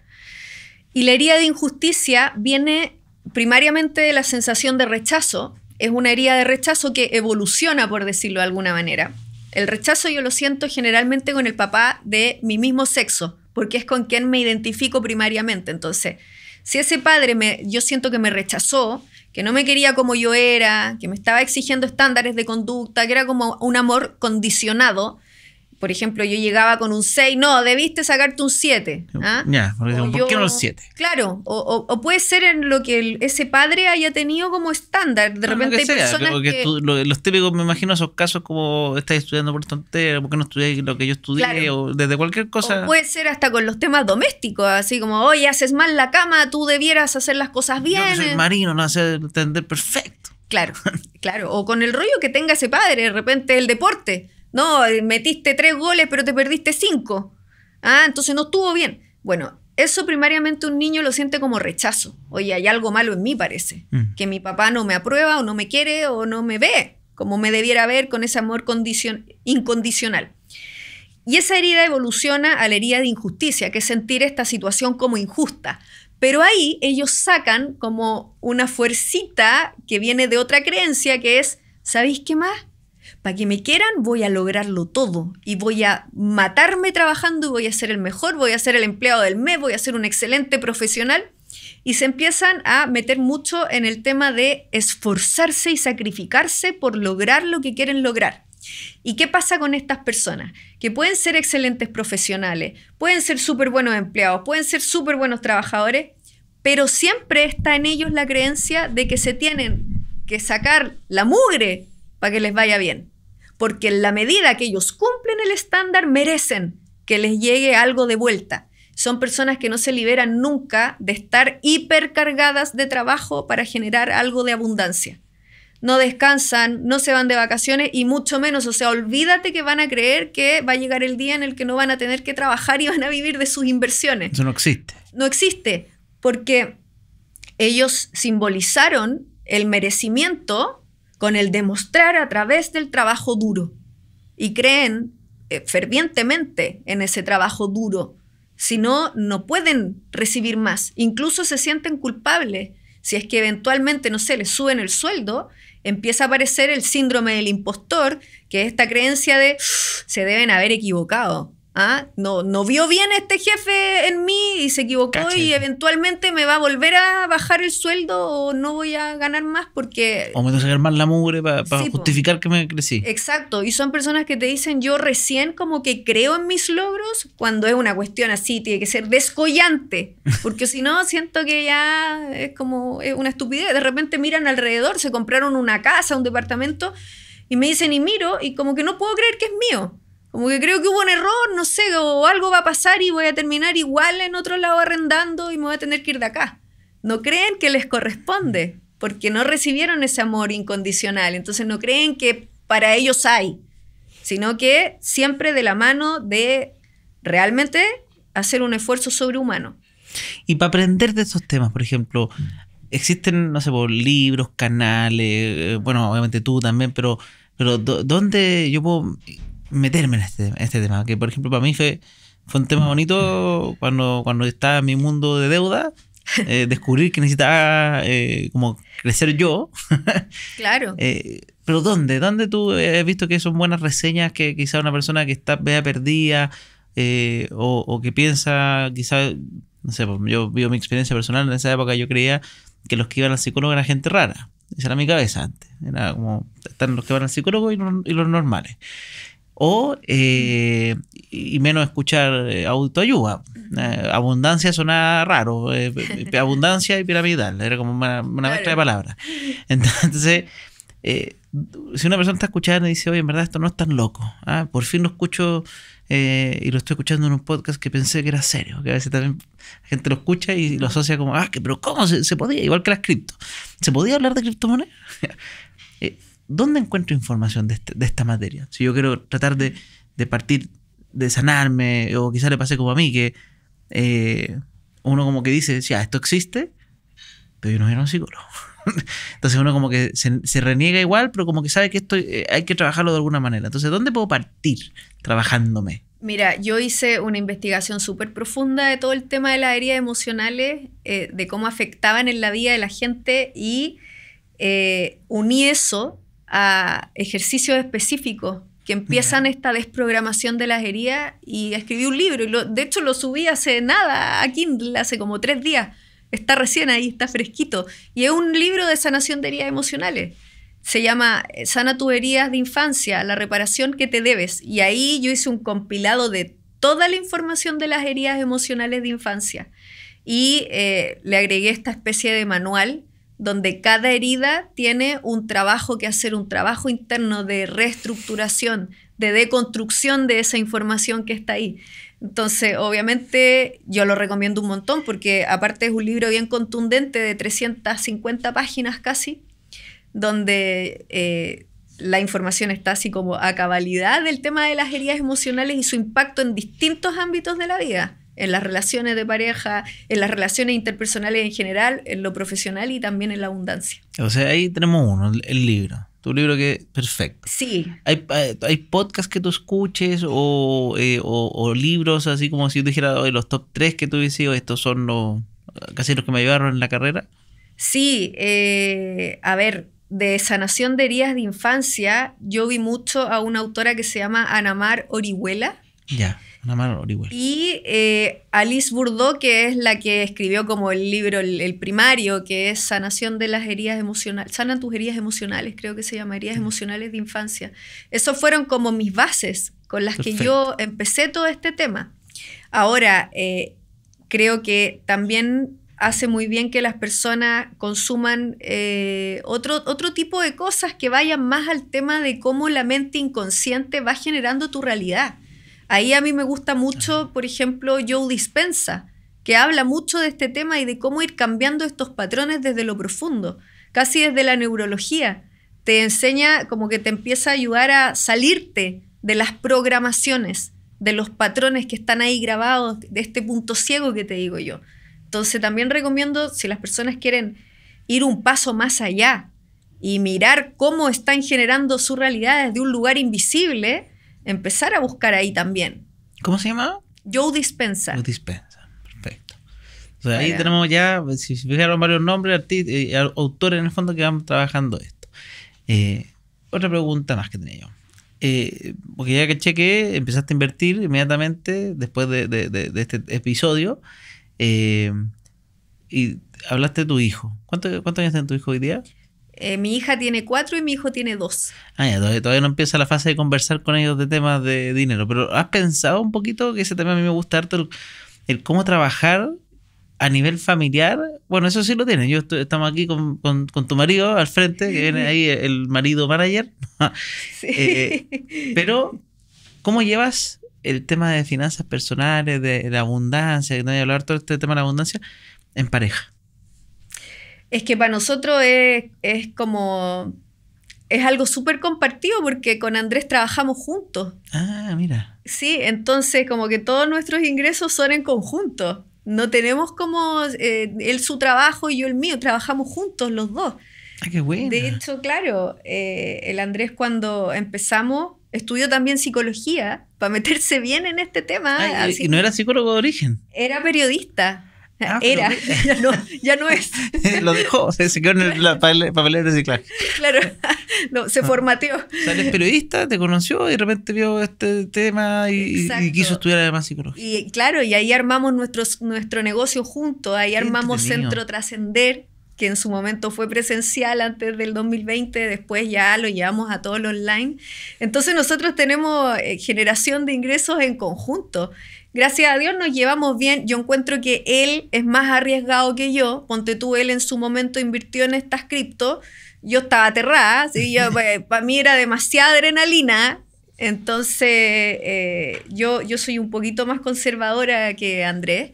Y la herida de injusticia viene primariamente de la sensación de rechazo. Es una herida de rechazo que evoluciona, por decirlo de alguna manera. El rechazo yo lo siento generalmente con el papá de mi mismo sexo, porque es con quien me identifico primariamente. Entonces, si ese padre me, yo siento que me rechazó, que no me quería como yo era, que me estaba exigiendo estándares de conducta, que era como un amor condicionado, por ejemplo, yo llegaba con un 6, no, debiste sacarte un 7. ¿ah? ¿por qué no el 7? Claro, o, puede ser en lo que ese padre haya tenido como estándar. De ah, repente hay que... los típicos, me imagino, esos casos como estás estudiando por tontería? ¿por qué no estudié lo que yo estudié? O desde cualquier cosa. puede ser hasta con los temas domésticos, así como, oye, haces mal la cama, tú debieras hacer las cosas bien. No soy marino, no hace entender perfecto. Claro, claro. O con el rollo que tenga ese padre, de repente el deporte no, eh, metiste tres goles, pero te perdiste cinco. Ah, entonces no estuvo bien. Bueno, eso primariamente un niño lo siente como rechazo. Oye, hay algo malo en mí, parece. Mm. Que mi papá no me aprueba o no me quiere o no me ve como me debiera ver con ese amor incondicional. Y esa herida evoluciona a la herida de injusticia, que es sentir esta situación como injusta. Pero ahí ellos sacan como una fuercita que viene de otra creencia que es, ¿sabéis qué más? Para que me quieran voy a lograrlo todo y voy a matarme trabajando y voy a ser el mejor, voy a ser el empleado del mes, voy a ser un excelente profesional. Y se empiezan a meter mucho en el tema de esforzarse y sacrificarse por lograr lo que quieren lograr. ¿Y qué pasa con estas personas? Que pueden ser excelentes profesionales, pueden ser súper buenos empleados, pueden ser súper buenos trabajadores, pero siempre está en ellos la creencia de que se tienen que sacar la mugre para que les vaya bien. Porque en la medida que ellos cumplen el estándar, merecen que les llegue algo de vuelta. Son personas que no se liberan nunca de estar hipercargadas de trabajo para generar algo de abundancia. No descansan, no se van de vacaciones y mucho menos, o sea, olvídate que van a creer que va a llegar el día en el que no van a tener que trabajar y van a vivir de sus inversiones. Eso no existe. No existe, porque ellos simbolizaron el merecimiento con el demostrar a través del trabajo duro y creen eh, fervientemente en ese trabajo duro. Si no, no pueden recibir más. Incluso se sienten culpables. Si es que eventualmente, no sé, les suben el sueldo, empieza a aparecer el síndrome del impostor, que es esta creencia de se deben haber equivocado. Ah, no, no vio bien este jefe en mí y se equivocó y eventualmente me va a volver a bajar el sueldo o no voy a ganar más porque... O me a sacar más la mugre para justificar que me crecí. Exacto, y son personas que te dicen yo recién como que creo en mis logros cuando es una cuestión así, tiene que ser descollante, porque si no siento que ya es como una estupidez, de repente miran alrededor, se compraron una casa, un departamento y me dicen y miro y como que no puedo creer que es mío. Como que creo que hubo un error, no sé, o algo va a pasar y voy a terminar igual en otro lado arrendando y me voy a tener que ir de acá. No creen que les corresponde, porque no recibieron ese amor incondicional, entonces no creen que para ellos hay, sino que siempre de la mano de realmente hacer un esfuerzo sobrehumano. Y para aprender de esos temas, por ejemplo, existen, no sé, por pues, libros, canales, eh, bueno, obviamente tú también, pero, pero ¿dónde yo puedo meterme en este, este tema. Que por ejemplo, para mí fue, fue un tema bonito cuando, cuando estaba en mi mundo de deuda. Eh, descubrir que necesitaba eh, como crecer yo. claro. Eh, pero ¿dónde? ¿Dónde tú has visto que son buenas reseñas que quizá una persona que está vea perdida o, que piensa, quizá, no sé, pues, yo vivo mi experiencia personal, en esa época yo creía que los que iban al psicólogo eran gente rara. Esa era mi cabeza antes. Era como, están los que van al psicólogo y los normales o eh, y menos escuchar eh, autoayuda. Eh, abundancia suena raro, abundancia y piramidal, era como una, mezcla de palabras. Entonces, si una persona está escuchando y dice, oye, en verdad esto no es tan loco, ah, por fin lo escucho y lo estoy escuchando en un podcast que pensé que era serio, que a veces también la gente lo escucha y lo asocia como, ah, que, pero ¿cómo se, se podía? Igual que las cripto, ¿se podía hablar de criptomonedas? ¿dónde encuentro información este, de, esta materia? Si yo quiero tratar de, partir, de sanarme, o quizá le pase como a mí, que eh, uno como que dice, ya, esto existe, pero yo no era un psicólogo. Entonces uno como que se, reniega igual, pero como que sabe que esto eh, hay que trabajarlo de alguna manera. Entonces, ¿dónde puedo partir trabajándome? Mira, yo hice una investigación súper profunda de todo el tema de las heridas emocionales, eh, de cómo afectaban en la vida de la gente y uní eso a ejercicios específicos que empiezan esta desprogramación de las heridas y escribí un libro. Y lo, de hecho lo subí hace nada a Kindle, hace como tres días. Está recién ahí, está fresquito. Y es un libro de sanación de heridas emocionales. Se llama eh, Sana tus heridas de infancia, la reparación que te debes. Y ahí yo hice un compilado de toda la información de las heridas emocionales de infancia. Y eh, le agregué esta especie de manual donde cada herida tiene un trabajo que hacer, un trabajo interno de reestructuración, de deconstrucción de esa información que está ahí. Entonces, obviamente, yo lo recomiendo un montón porque aparte es un libro bien contundente de 350 páginas casi, donde eh, la información está así como a cabalidad del tema de las heridas emocionales y su impacto en distintos ámbitos de la vida en las relaciones de pareja, en las relaciones interpersonales en general, en lo profesional y también en la abundancia. O sea, ahí tenemos uno, el libro. Tu libro que perfecto. Sí. ¿Hay, hay, podcasts que tú escuches o, eh, libros así como si yo dijera los top tres que tú hiciste, estos son los casi los que me ayudaron en la carrera? Sí, eh, a ver, de sanación de heridas de infancia, yo vi mucho a una autora que se llama Anamar Orihuela. Ya. Y eh, Alice Bourdeau, que es la que escribió como el libro, el, primario, que es Sanación de las heridas emocionales, Sanan tus heridas emocionales, creo que se llama, heridas mm. emocionales de infancia. Esos fueron como mis bases con las que yo empecé todo este tema. Ahora, eh, creo que también hace muy bien que las personas consuman eh, otro, otro tipo de cosas que vayan más al tema de cómo la mente inconsciente va generando tu realidad. Ahí a mí me gusta mucho, por ejemplo, Joe Dispensa, que habla mucho de este tema y de cómo ir cambiando estos patrones desde lo profundo, casi desde la neurología. Te enseña, como que te empieza a ayudar a salirte de las programaciones, de los patrones que están ahí grabados, de este punto ciego que te digo yo. Entonces también recomiendo, si las personas quieren ir un paso más allá y mirar cómo están generando su realidad desde un lugar invisible, empezar a buscar ahí también. ¿Cómo se llama? Joe Dispensa. Joe Dispensa, perfecto. ahí tenemos ya, pues, si fijaron varios nombres, eh, autores en el fondo que van trabajando esto. Eh, otra pregunta más que tenía yo. Eh, porque ya que chequeé, empezaste a invertir inmediatamente después de, este episodio. y hablaste de tu hijo. ¿Cuánto, ¿Cuántos años tiene tu hijo hoy día? Eh, mi hija tiene cuatro y mi hijo tiene dos. Ah, todavía, no empieza la fase de conversar con ellos de temas de dinero, pero ¿has pensado un poquito que ese tema a mí me gusta harto, el, cómo trabajar a nivel familiar? Bueno, eso sí lo tienes, Yo estamos aquí con, tu marido al frente, que viene ahí el marido manager. Eh, pero, ¿cómo llevas el tema de finanzas personales, de la abundancia, que no hablar todo este tema de la abundancia, en pareja? es que para nosotros es, como es algo súper compartido porque con Andrés trabajamos juntos. Ah, mira. Sí, entonces como que todos nuestros ingresos son en conjunto. No tenemos como eh, él su trabajo y yo el mío, trabajamos juntos los dos. Ah, qué bueno. De hecho, claro, eh, el Andrés cuando empezamos estudió también psicología para meterse bien en este tema. Ah, ¿Y no era psicólogo de origen? Era periodista. Ah, Era, ya, no, ya no es. lo dejó, se quedó en el papel, de reciclaje. Claro, se ah. formateó. sales periodista, te conoció y de repente vio este tema y, quiso estudiar además psicología. Y claro, y ahí armamos nuestro negocio junto, ahí armamos Centro Trascender, que en su momento fue presencial antes del 2020, después ya lo llevamos a todo lo online. Entonces nosotros tenemos eh, generación de ingresos en conjunto gracias a Dios nos llevamos bien. Yo encuentro que él es más arriesgado que yo. Ponte tú, él en su momento invirtió en estas cripto. Yo estaba aterrada, yo, eh, para mí era demasiada adrenalina. Entonces, eh, yo, yo soy un poquito más conservadora que Andrés,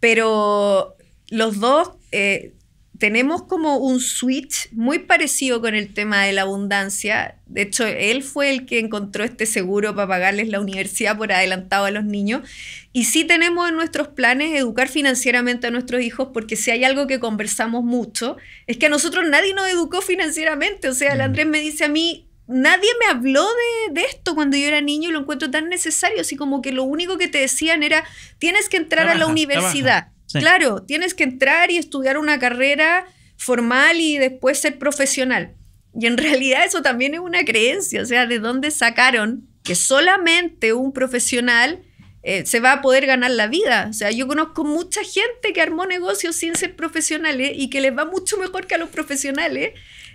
pero los dos eh, tenemos como un switch muy parecido con el tema de la abundancia. De hecho, él fue el que encontró este seguro para pagarles la universidad por adelantado a los niños. Y sí tenemos en nuestros planes educar financieramente a nuestros hijos, porque si hay algo que conversamos mucho, es que a nosotros nadie nos educó financieramente. O sea, el mm. Andrés me dice a mí, nadie me habló de, esto cuando yo era niño y lo encuentro tan necesario, así como que lo único que te decían era, tienes que entrar a la universidad. Claro, tienes que entrar y estudiar una carrera formal y después ser profesional. Y en realidad eso también es una creencia, o sea, ¿de dónde sacaron que solamente un profesional eh, se va a poder ganar la vida? O sea, yo conozco mucha gente que armó negocios sin ser profesionales y que les va mucho mejor que a los profesionales.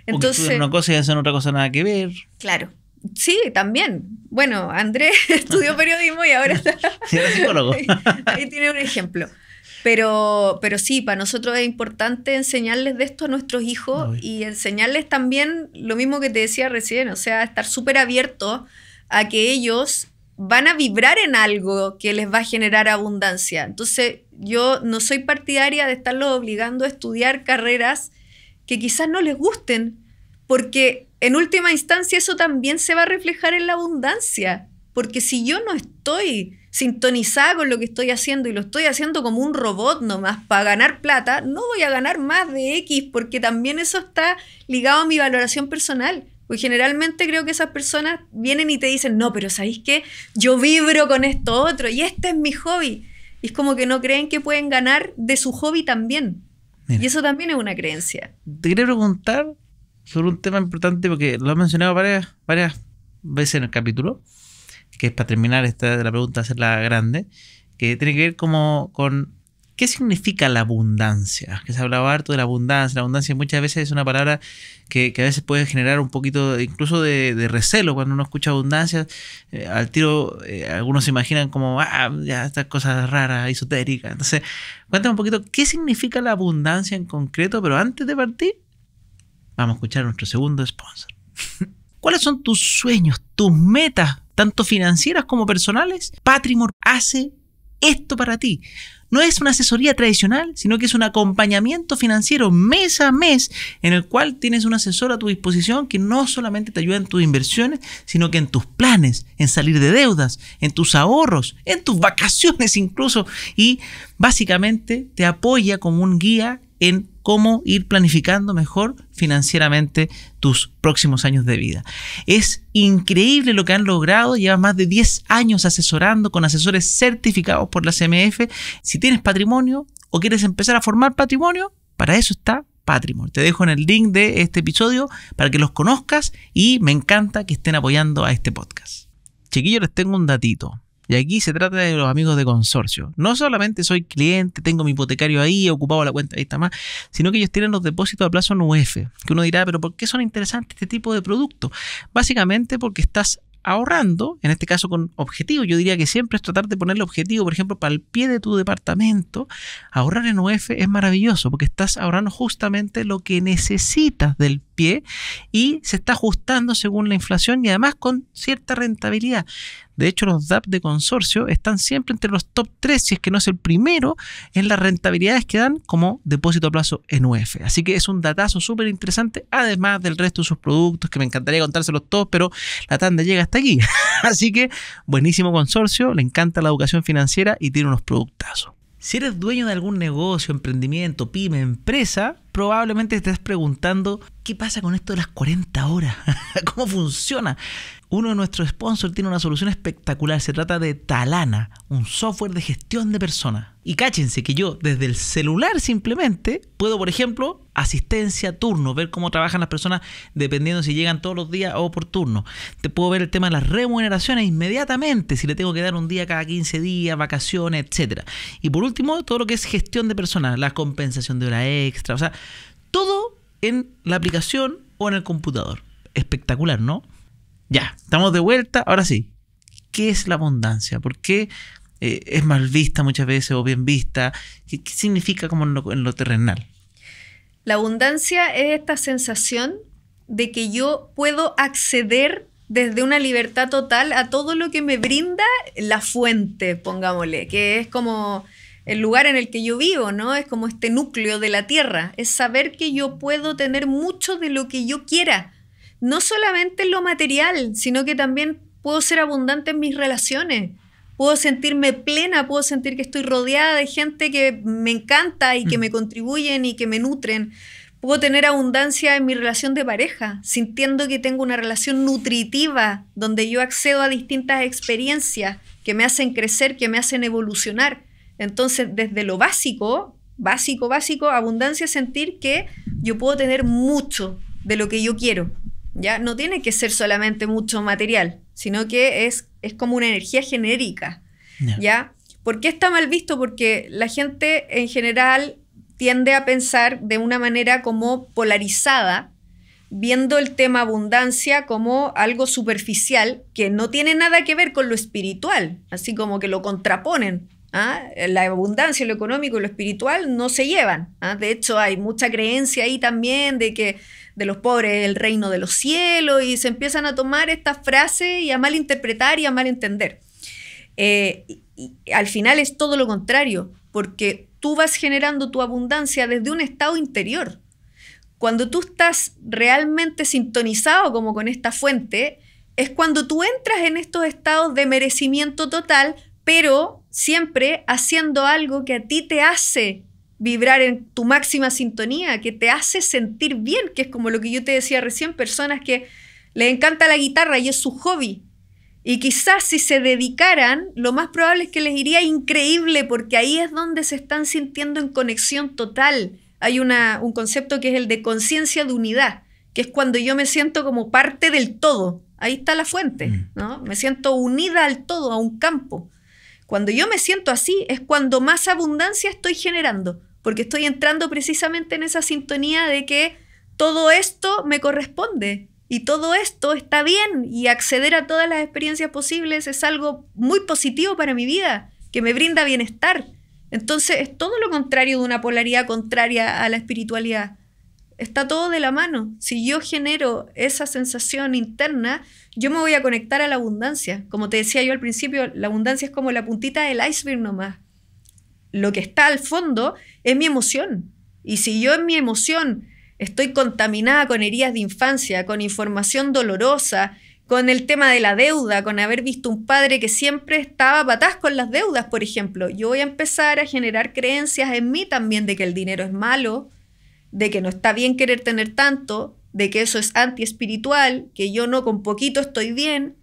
Entonces, o una cosa y hacen otra cosa nada que ver. Claro. Sí, también. Bueno, Andrés estudió periodismo y ahora está... Sí, psicólogo. ahí tiene un ejemplo. Pero, sí, para nosotros es importante enseñarles de esto a nuestros hijos y enseñarles también lo mismo que te decía recién, o sea, estar súper abierto a que ellos van a vibrar en algo que les va a generar abundancia. Entonces, yo no soy partidaria de estarlos obligando a estudiar carreras que quizás no les gusten, porque en última instancia eso también se va a reflejar en la abundancia, porque si yo no estoy sintonizada con lo que estoy haciendo y lo estoy haciendo como un robot nomás para ganar plata, no voy a ganar más de X porque también eso está ligado a mi valoración personal. Porque generalmente creo que esas personas vienen y te dicen, no, pero ¿sabéis qué? Yo vibro con esto otro y este es mi hobby. Y es como que no creen que pueden ganar de su hobby también. y eso también es una creencia. Te quería preguntar sobre un tema importante porque lo has mencionado varias veces en el capítulo que es para terminar esta la pregunta, hacerla grande, que tiene que ver como con ¿Qué significa la abundancia? Que se hablaba harto de la abundancia. La abundancia muchas veces es una palabra que, a veces puede generar un poquito incluso de, recelo cuando uno escucha abundancia. Eh, al tiro eh, algunos se imaginan como, ah, ya estas cosas raras, esotéricas. Entonces, cuéntame un poquito qué significa la abundancia en concreto, pero antes de partir, vamos a escuchar a nuestro segundo sponsor. ¿Cuáles son tus sueños, tus metas tanto financieras como personales, Patrimor hace esto para ti. No es una asesoría tradicional, sino que es un acompañamiento financiero mes a mes en el cual tienes un asesor a tu disposición que no solamente te ayuda en tus inversiones, sino que en tus planes, en salir de deudas, en tus ahorros, en tus vacaciones incluso. Y básicamente te apoya como un guía en cómo ir planificando mejor financieramente tus próximos años de vida. Es increíble lo que han logrado, llevan más de 10 años asesorando con asesores certificados por la CMF. Si tienes patrimonio o quieres empezar a formar patrimonio, para eso está Patrimonio Te dejo en el link de este episodio para que los conozcas y me encanta que estén apoyando a este podcast. Chiquillos, les tengo un datito. Y aquí se trata de los amigos de consorcio. No solamente soy cliente, tengo mi hipotecario ahí, ocupado la cuenta, ahí está más, sino que ellos tienen los depósitos a plazo en UF. Que uno dirá, pero ¿por qué son interesantes este tipo de productos? Básicamente porque estás ahorrando, en este caso con objetivo. Yo diría que siempre es tratar de ponerle objetivo, por ejemplo, para el pie de tu departamento. Ahorrar en UF es maravilloso porque estás ahorrando justamente lo que necesitas del pie y se está ajustando según la inflación y además con cierta rentabilidad. De hecho, los DAP de consorcio están siempre entre los top 3, si es que no es el primero, en las rentabilidades que dan como depósito a plazo en UF. Así que es un datazo súper interesante, además del resto de sus productos, que me encantaría contárselos todos, pero la tanda llega hasta aquí. Así que buenísimo consorcio, le encanta la educación financiera y tiene unos productazos. Si eres dueño de algún negocio, emprendimiento, pyme, empresa, probablemente te estés preguntando, ¿qué pasa con esto de las 40 horas? ¿Cómo funciona? uno de nuestros sponsors tiene una solución espectacular. Se trata de Talana, un software de gestión de personas. Y cáchense que yo desde el celular simplemente puedo, por ejemplo, asistencia turno, ver cómo trabajan las personas dependiendo si llegan todos los días o por turno. Te puedo ver el tema de las remuneraciones inmediatamente, si le tengo que dar un día cada 15 días, vacaciones, etc. Y por último, todo lo que es gestión de personas, la compensación de hora extra, o sea, todo en la aplicación o en el computador. Espectacular, ¿no? Ya, estamos de vuelta. Ahora sí, ¿qué es la abundancia? ¿Por qué eh, es mal vista muchas veces o bien vista? ¿Qué, significa como en lo, en lo terrenal? La abundancia es esta sensación de que yo puedo acceder desde una libertad total a todo lo que me brinda la fuente, pongámosle, que es como el lugar en el que yo vivo, ¿no? Es como este núcleo de la tierra, es saber que yo puedo tener mucho de lo que yo quiera, no solamente en lo material, sino que también puedo ser abundante en mis relaciones. Puedo sentirme plena, puedo sentir que estoy rodeada de gente que me encanta y que mm. me contribuyen y que me nutren. Puedo tener abundancia en mi relación de pareja, sintiendo que tengo una relación nutritiva, donde yo accedo a distintas experiencias que me hacen crecer, que me hacen evolucionar. Entonces, desde lo básico, básico, básico, abundancia, es sentir que yo puedo tener mucho de lo que yo quiero ¿ya? No tiene que ser solamente mucho material, sino que es, es como una energía genérica, ¿ya? ¿Por qué está mal visto? Porque la gente en general tiende a pensar de una manera como polarizada, viendo el tema abundancia como algo superficial que no tiene nada que ver con lo espiritual, así como que lo contraponen. ¿ah? La abundancia, lo económico y lo espiritual no se llevan. ¿ah? De hecho, hay mucha creencia ahí también de que de los pobres el reino de los cielos y se empiezan a tomar estas frases y a malinterpretar y a malentender. Eh, al final es todo lo contrario, porque tú vas generando tu abundancia desde un estado interior. Cuando tú estás realmente sintonizado como con esta fuente, es cuando tú entras en estos estados de merecimiento total, pero siempre haciendo algo que a ti te hace vibrar en tu máxima sintonía, que te hace sentir bien, que es como lo que yo te decía recién, personas que les encanta la guitarra y es su hobby. Y quizás si se dedicaran, lo más probable es que les iría increíble, porque ahí es donde se están sintiendo en conexión total. Hay una, un concepto que es el de conciencia de unidad, que es cuando yo me siento como parte del todo. Ahí está la fuente, mm. ¿no? Me siento unida al todo, a un campo. Cuando yo me siento así es cuando más abundancia estoy generando, porque estoy entrando precisamente en esa sintonía de que todo esto me corresponde y todo esto está bien y acceder a todas las experiencias posibles es algo muy positivo para mi vida, que me brinda bienestar. Entonces es todo lo contrario de una polaridad contraria a la espiritualidad. Está todo de la mano. Si yo genero esa sensación interna, yo me voy a conectar a la abundancia. Como te decía yo al principio, la abundancia es como la puntita del iceberg nomás. Lo que está al fondo es mi emoción. Y si yo en mi emoción estoy contaminada con heridas de infancia, con información dolorosa, con el tema de la deuda, con haber visto un padre que siempre estaba patás con las deudas, por ejemplo. Yo voy a empezar a generar creencias en mí también de que el dinero es malo, de que no está bien querer tener tanto, de que eso es anti-espiritual, que yo no con poquito estoy bien,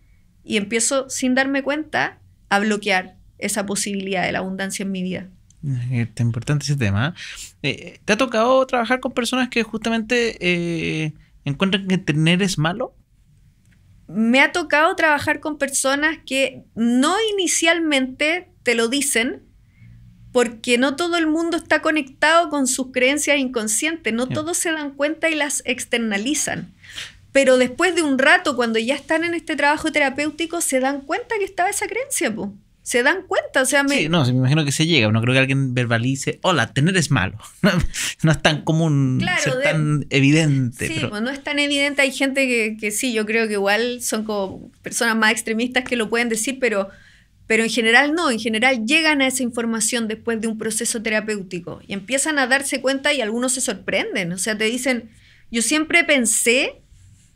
y empiezo sin darme cuenta a bloquear esa posibilidad de la abundancia en mi vida. Eh, es importante ese tema. ¿eh? Eh, ¿Te ha tocado trabajar con personas que justamente encuentran que tener es malo? Me ha tocado trabajar con personas que no inicialmente te lo dicen, porque no todo el mundo está conectado con sus creencias inconscientes, no todos se dan cuenta y las externalizan. Pero después de un rato, cuando ya están en este trabajo terapéutico, se dan cuenta que estaba esa creencia, Se dan cuenta, o sea, Sí, no, me imagino que se llega, no creo que alguien verbalice, hola, tener es malo. no es tan común, claro, es tan evidente. Sí, no es tan evidente, hay gente que, que sí, yo creo que igual son como personas más extremistas que lo pueden decir, pero pero en general no, en general llegan a esa información después de un proceso terapéutico y empiezan a darse cuenta y algunos se sorprenden, o sea, te dicen, yo siempre pensé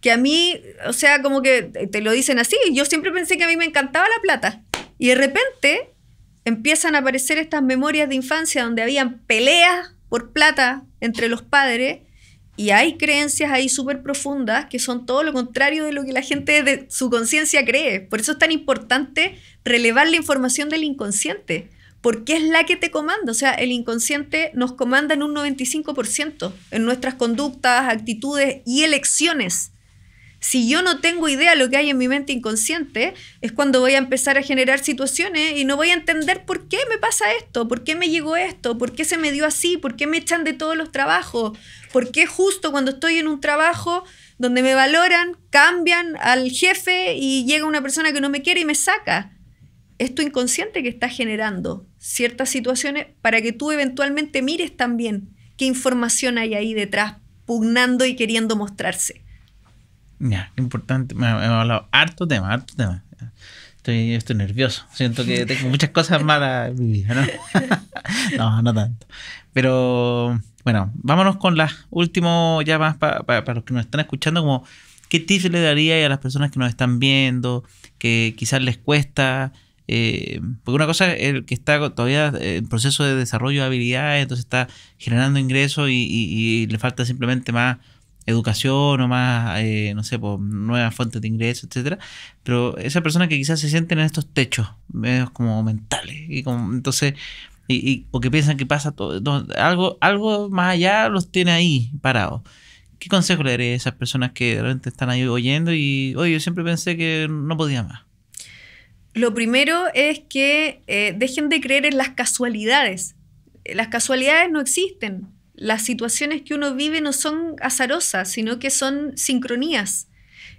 que a mí, o sea, como que te lo dicen así, yo siempre pensé que a mí me encantaba la plata y de repente empiezan a aparecer estas memorias de infancia donde habían peleas por plata entre los padres y hay creencias ahí súper profundas que son todo lo contrario de lo que la gente de su conciencia cree. Por eso es tan importante relevar la información del inconsciente, porque es la que te comanda. O sea, el inconsciente nos comanda en un 95% en nuestras conductas, actitudes y elecciones. Si yo no tengo idea lo que hay en mi mente inconsciente, es cuando voy a empezar a generar situaciones y no voy a entender por qué me pasa esto, por qué me llegó esto, por qué se me dio así, por qué me echan de todos los trabajos, por qué justo cuando estoy en un trabajo donde me valoran, cambian al jefe y llega una persona que no me quiere y me saca. Esto inconsciente que está generando ciertas situaciones para que tú eventualmente mires también qué información hay ahí detrás pugnando y queriendo mostrarse. Ya, importante. Me, hablado harto tema, harto tema. Estoy, estoy nervioso. Siento que tengo muchas cosas malas en mi vida, ¿no? no, no tanto. Pero bueno, vámonos con las últimas ya más para los que nos están escuchando, como qué tips le daría a las personas que nos están viendo, que quizás les cuesta. Eh, porque una cosa es el que está todavía en proceso de desarrollo de habilidades, entonces está generando ingresos y le falta simplemente más educación o más, eh, no sé, pues, nuevas fuentes de ingresos, etcétera. Pero esas personas que quizás se sienten en estos techos, medios como mentales, y como, entonces, y, y, o que piensan que pasa todo, algo, algo más allá los tiene ahí parados. ¿Qué consejo le daré a esas personas que realmente están ahí oyendo y, oye, yo siempre pensé que no podía más? Lo primero es que eh, dejen de creer en las casualidades. Las casualidades no existen las situaciones que uno vive no son azarosas, sino que son sincronías.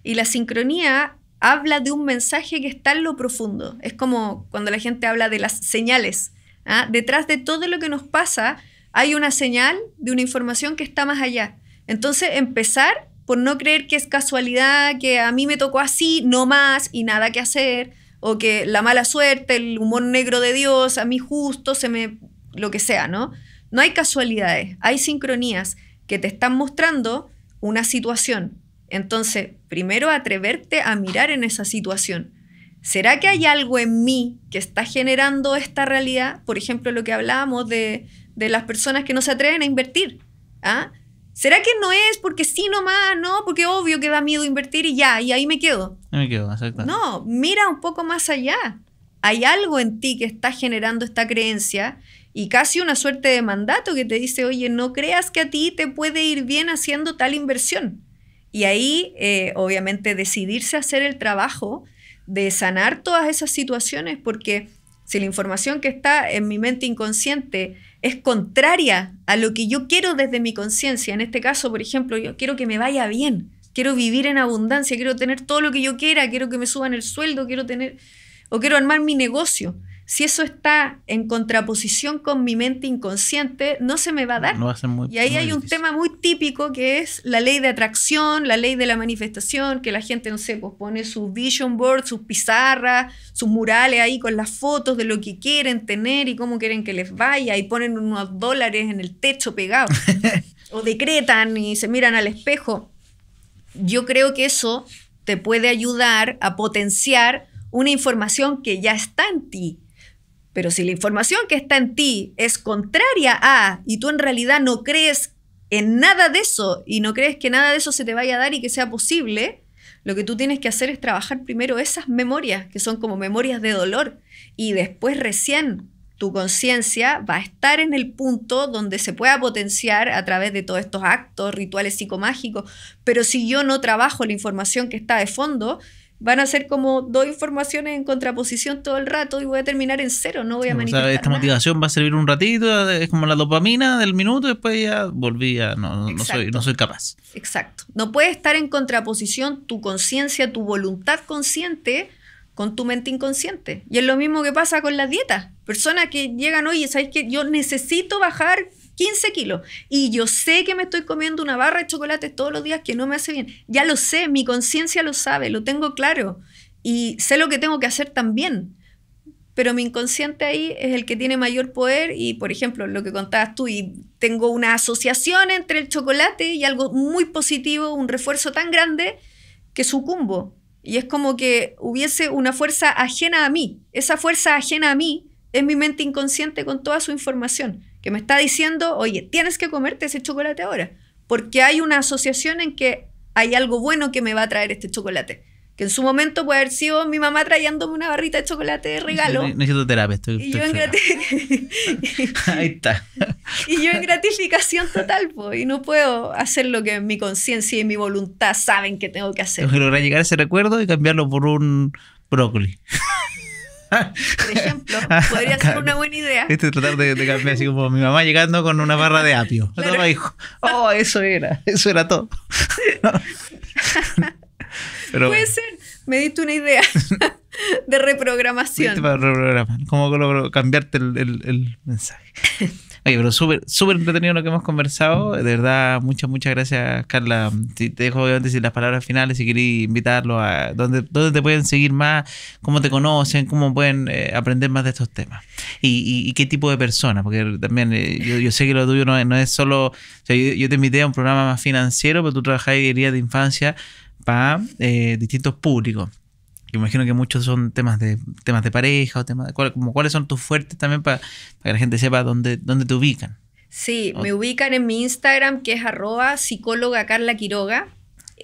Y la sincronía habla de un mensaje que está en lo profundo. Es como cuando la gente habla de las señales. ¿ah? Detrás de todo lo que nos pasa hay una señal de una información que está más allá. Entonces, empezar por no creer que es casualidad, que a mí me tocó así, no más y nada que hacer, o que la mala suerte, el humor negro de Dios, a mí justo, se me lo que sea, ¿no? No hay casualidades, hay sincronías que te están mostrando una situación. Entonces, primero atreverte a mirar en esa situación. ¿Será que hay algo en mí que está generando esta realidad? Por ejemplo, lo que hablábamos de, las personas que no se atreven a invertir. ¿ah? ¿Será que no es porque sí nomás, no? Porque obvio que da miedo invertir y ya, y ahí me quedo. Ahí me quedo, exacto. No, mira un poco más allá. Hay algo en ti que está generando esta creencia y casi una suerte de mandato que te dice, oye, no creas que a ti te puede ir bien haciendo tal inversión. Y ahí, eh, obviamente, decidirse a hacer el trabajo de sanar todas esas situaciones, porque si la información que está en mi mente inconsciente es contraria a lo que yo quiero desde mi conciencia, en este caso, por ejemplo, yo quiero que me vaya bien, quiero vivir en abundancia, quiero tener todo lo que yo quiera, quiero que me suban el sueldo, quiero tener, o quiero armar mi negocio si eso está en contraposición con mi mente inconsciente, no se me va a dar. y ahí hay un tema muy típico que es la ley de atracción, la ley de la manifestación, que la gente, no sé, pues pone sus vision boards, sus pizarras, sus murales ahí con las fotos de lo que quieren tener y cómo quieren que les vaya, y ponen unos dólares en el techo pegado o decretan y se miran al espejo. Yo creo que eso te puede ayudar a potenciar una información que ya está en ti, pero si la información que está en ti es contraria a, y tú en realidad no crees en nada de eso y no crees que nada de eso se te vaya a dar y que sea posible, lo que tú tienes que hacer es trabajar primero esas memorias, que son como memorias de dolor, y después recién tu conciencia va a estar en el punto donde se pueda potenciar a través de todos estos actos, rituales psicomágicos, pero si yo no trabajo la información que está de fondo, van a ser como dos informaciones en contraposición todo el rato y voy a terminar en cero, no voy a manipular esta motivación va a servir un ratito, es como la dopamina del minuto, después ya volví a. No, no, soy, no soy capaz. Exacto. No puede estar en contraposición tu conciencia, tu voluntad consciente con tu mente inconsciente. Y es lo mismo que pasa con las dietas, Personas que llegan hoy y sabéis que yo necesito bajar 15 kilos. Y yo sé que me estoy comiendo una barra de chocolate todos los días que no me hace bien. Ya lo sé, mi conciencia lo sabe, lo tengo claro. Y sé lo que tengo que hacer también. Pero mi inconsciente ahí es el que tiene mayor poder y, por ejemplo, lo que contabas tú, y tengo una asociación entre el chocolate y algo muy positivo, un refuerzo tan grande que sucumbo. Y es como que hubiese una fuerza ajena a mí. Esa fuerza ajena a mí es mi mente inconsciente con toda su información que me está diciendo, oye, tienes que comerte ese chocolate ahora, porque hay una asociación en que hay algo bueno que me va a traer este chocolate. Que en su momento puede haber sido mi mamá trayéndome una barrita de chocolate de regalo. necesito terapia, Y yo en Ahí está. y yo en gratificación total, pues. Y no puedo hacer lo que mi conciencia y mi voluntad saben que tengo que hacer. Tengo lograr llegar a ese recuerdo y cambiarlo por un brócoli. Por ejemplo, ah, podría ser una buena idea. Este tratar de, cambiar así como mi mamá llegando con una barra de apio. Claro. Oh, eso era, eso era todo. Pero, Puede ser, me diste una idea de reprogramación. cómo reprogramar, cambiarte el, el, el mensaje. Oye, pero súper, súper entretenido lo que hemos conversado. De verdad, muchas, muchas gracias, Carla. Te, dejo obviamente las palabras finales, si querés invitarlo a dónde, dónde te pueden seguir más, cómo te conocen, cómo pueden eh, aprender más de estos temas. Y, y, qué tipo de personas, porque también eh, yo, sé que lo tuyo no, es solo, yo, te invité a un programa más financiero, pero tú trabajas día de infancia para eh, distintos públicos imagino que muchos son temas de temas de pareja o temas de, cuáles son tus fuertes también para, que la gente sepa dónde, dónde te ubican. Sí, me ubican en mi Instagram que es arroba psicóloga Carla Quiroga.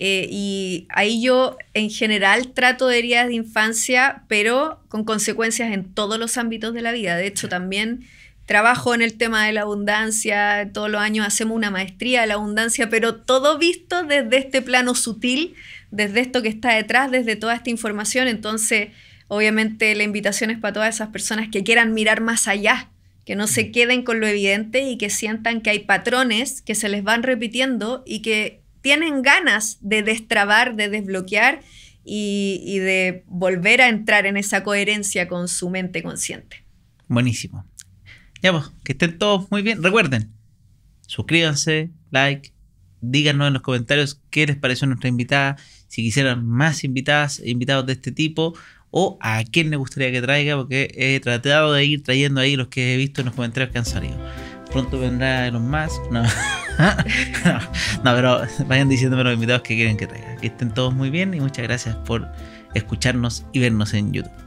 Eh, y ahí yo en general trato de heridas de infancia, pero con consecuencias en todos los ámbitos de la vida. De hecho, también trabajo en el tema de la abundancia. Todos los años hacemos una maestría de la abundancia, pero todo visto desde este plano sutil desde esto que está detrás, desde toda esta información. Entonces, obviamente la invitación es para todas esas personas que quieran mirar más allá, que no se queden con lo evidente y que sientan que hay patrones que se les van repitiendo y que tienen ganas de destrabar, de desbloquear y, de volver a entrar en esa coherencia con su mente consciente. Buenísimo. Ya pues, que estén todos muy bien. Recuerden, suscríbanse, like, díganos en los comentarios qué les pareció nuestra invitada, si quisieran más invitadas, invitados de este tipo o a quién le gustaría que traiga, porque he tratado de ir trayendo ahí los que he visto en los comentarios que han salido. Pronto vendrá los más. no, pero vayan diciéndome los invitados que quieren que traiga. Que estén todos muy bien y muchas gracias por escucharnos y vernos en YouTube.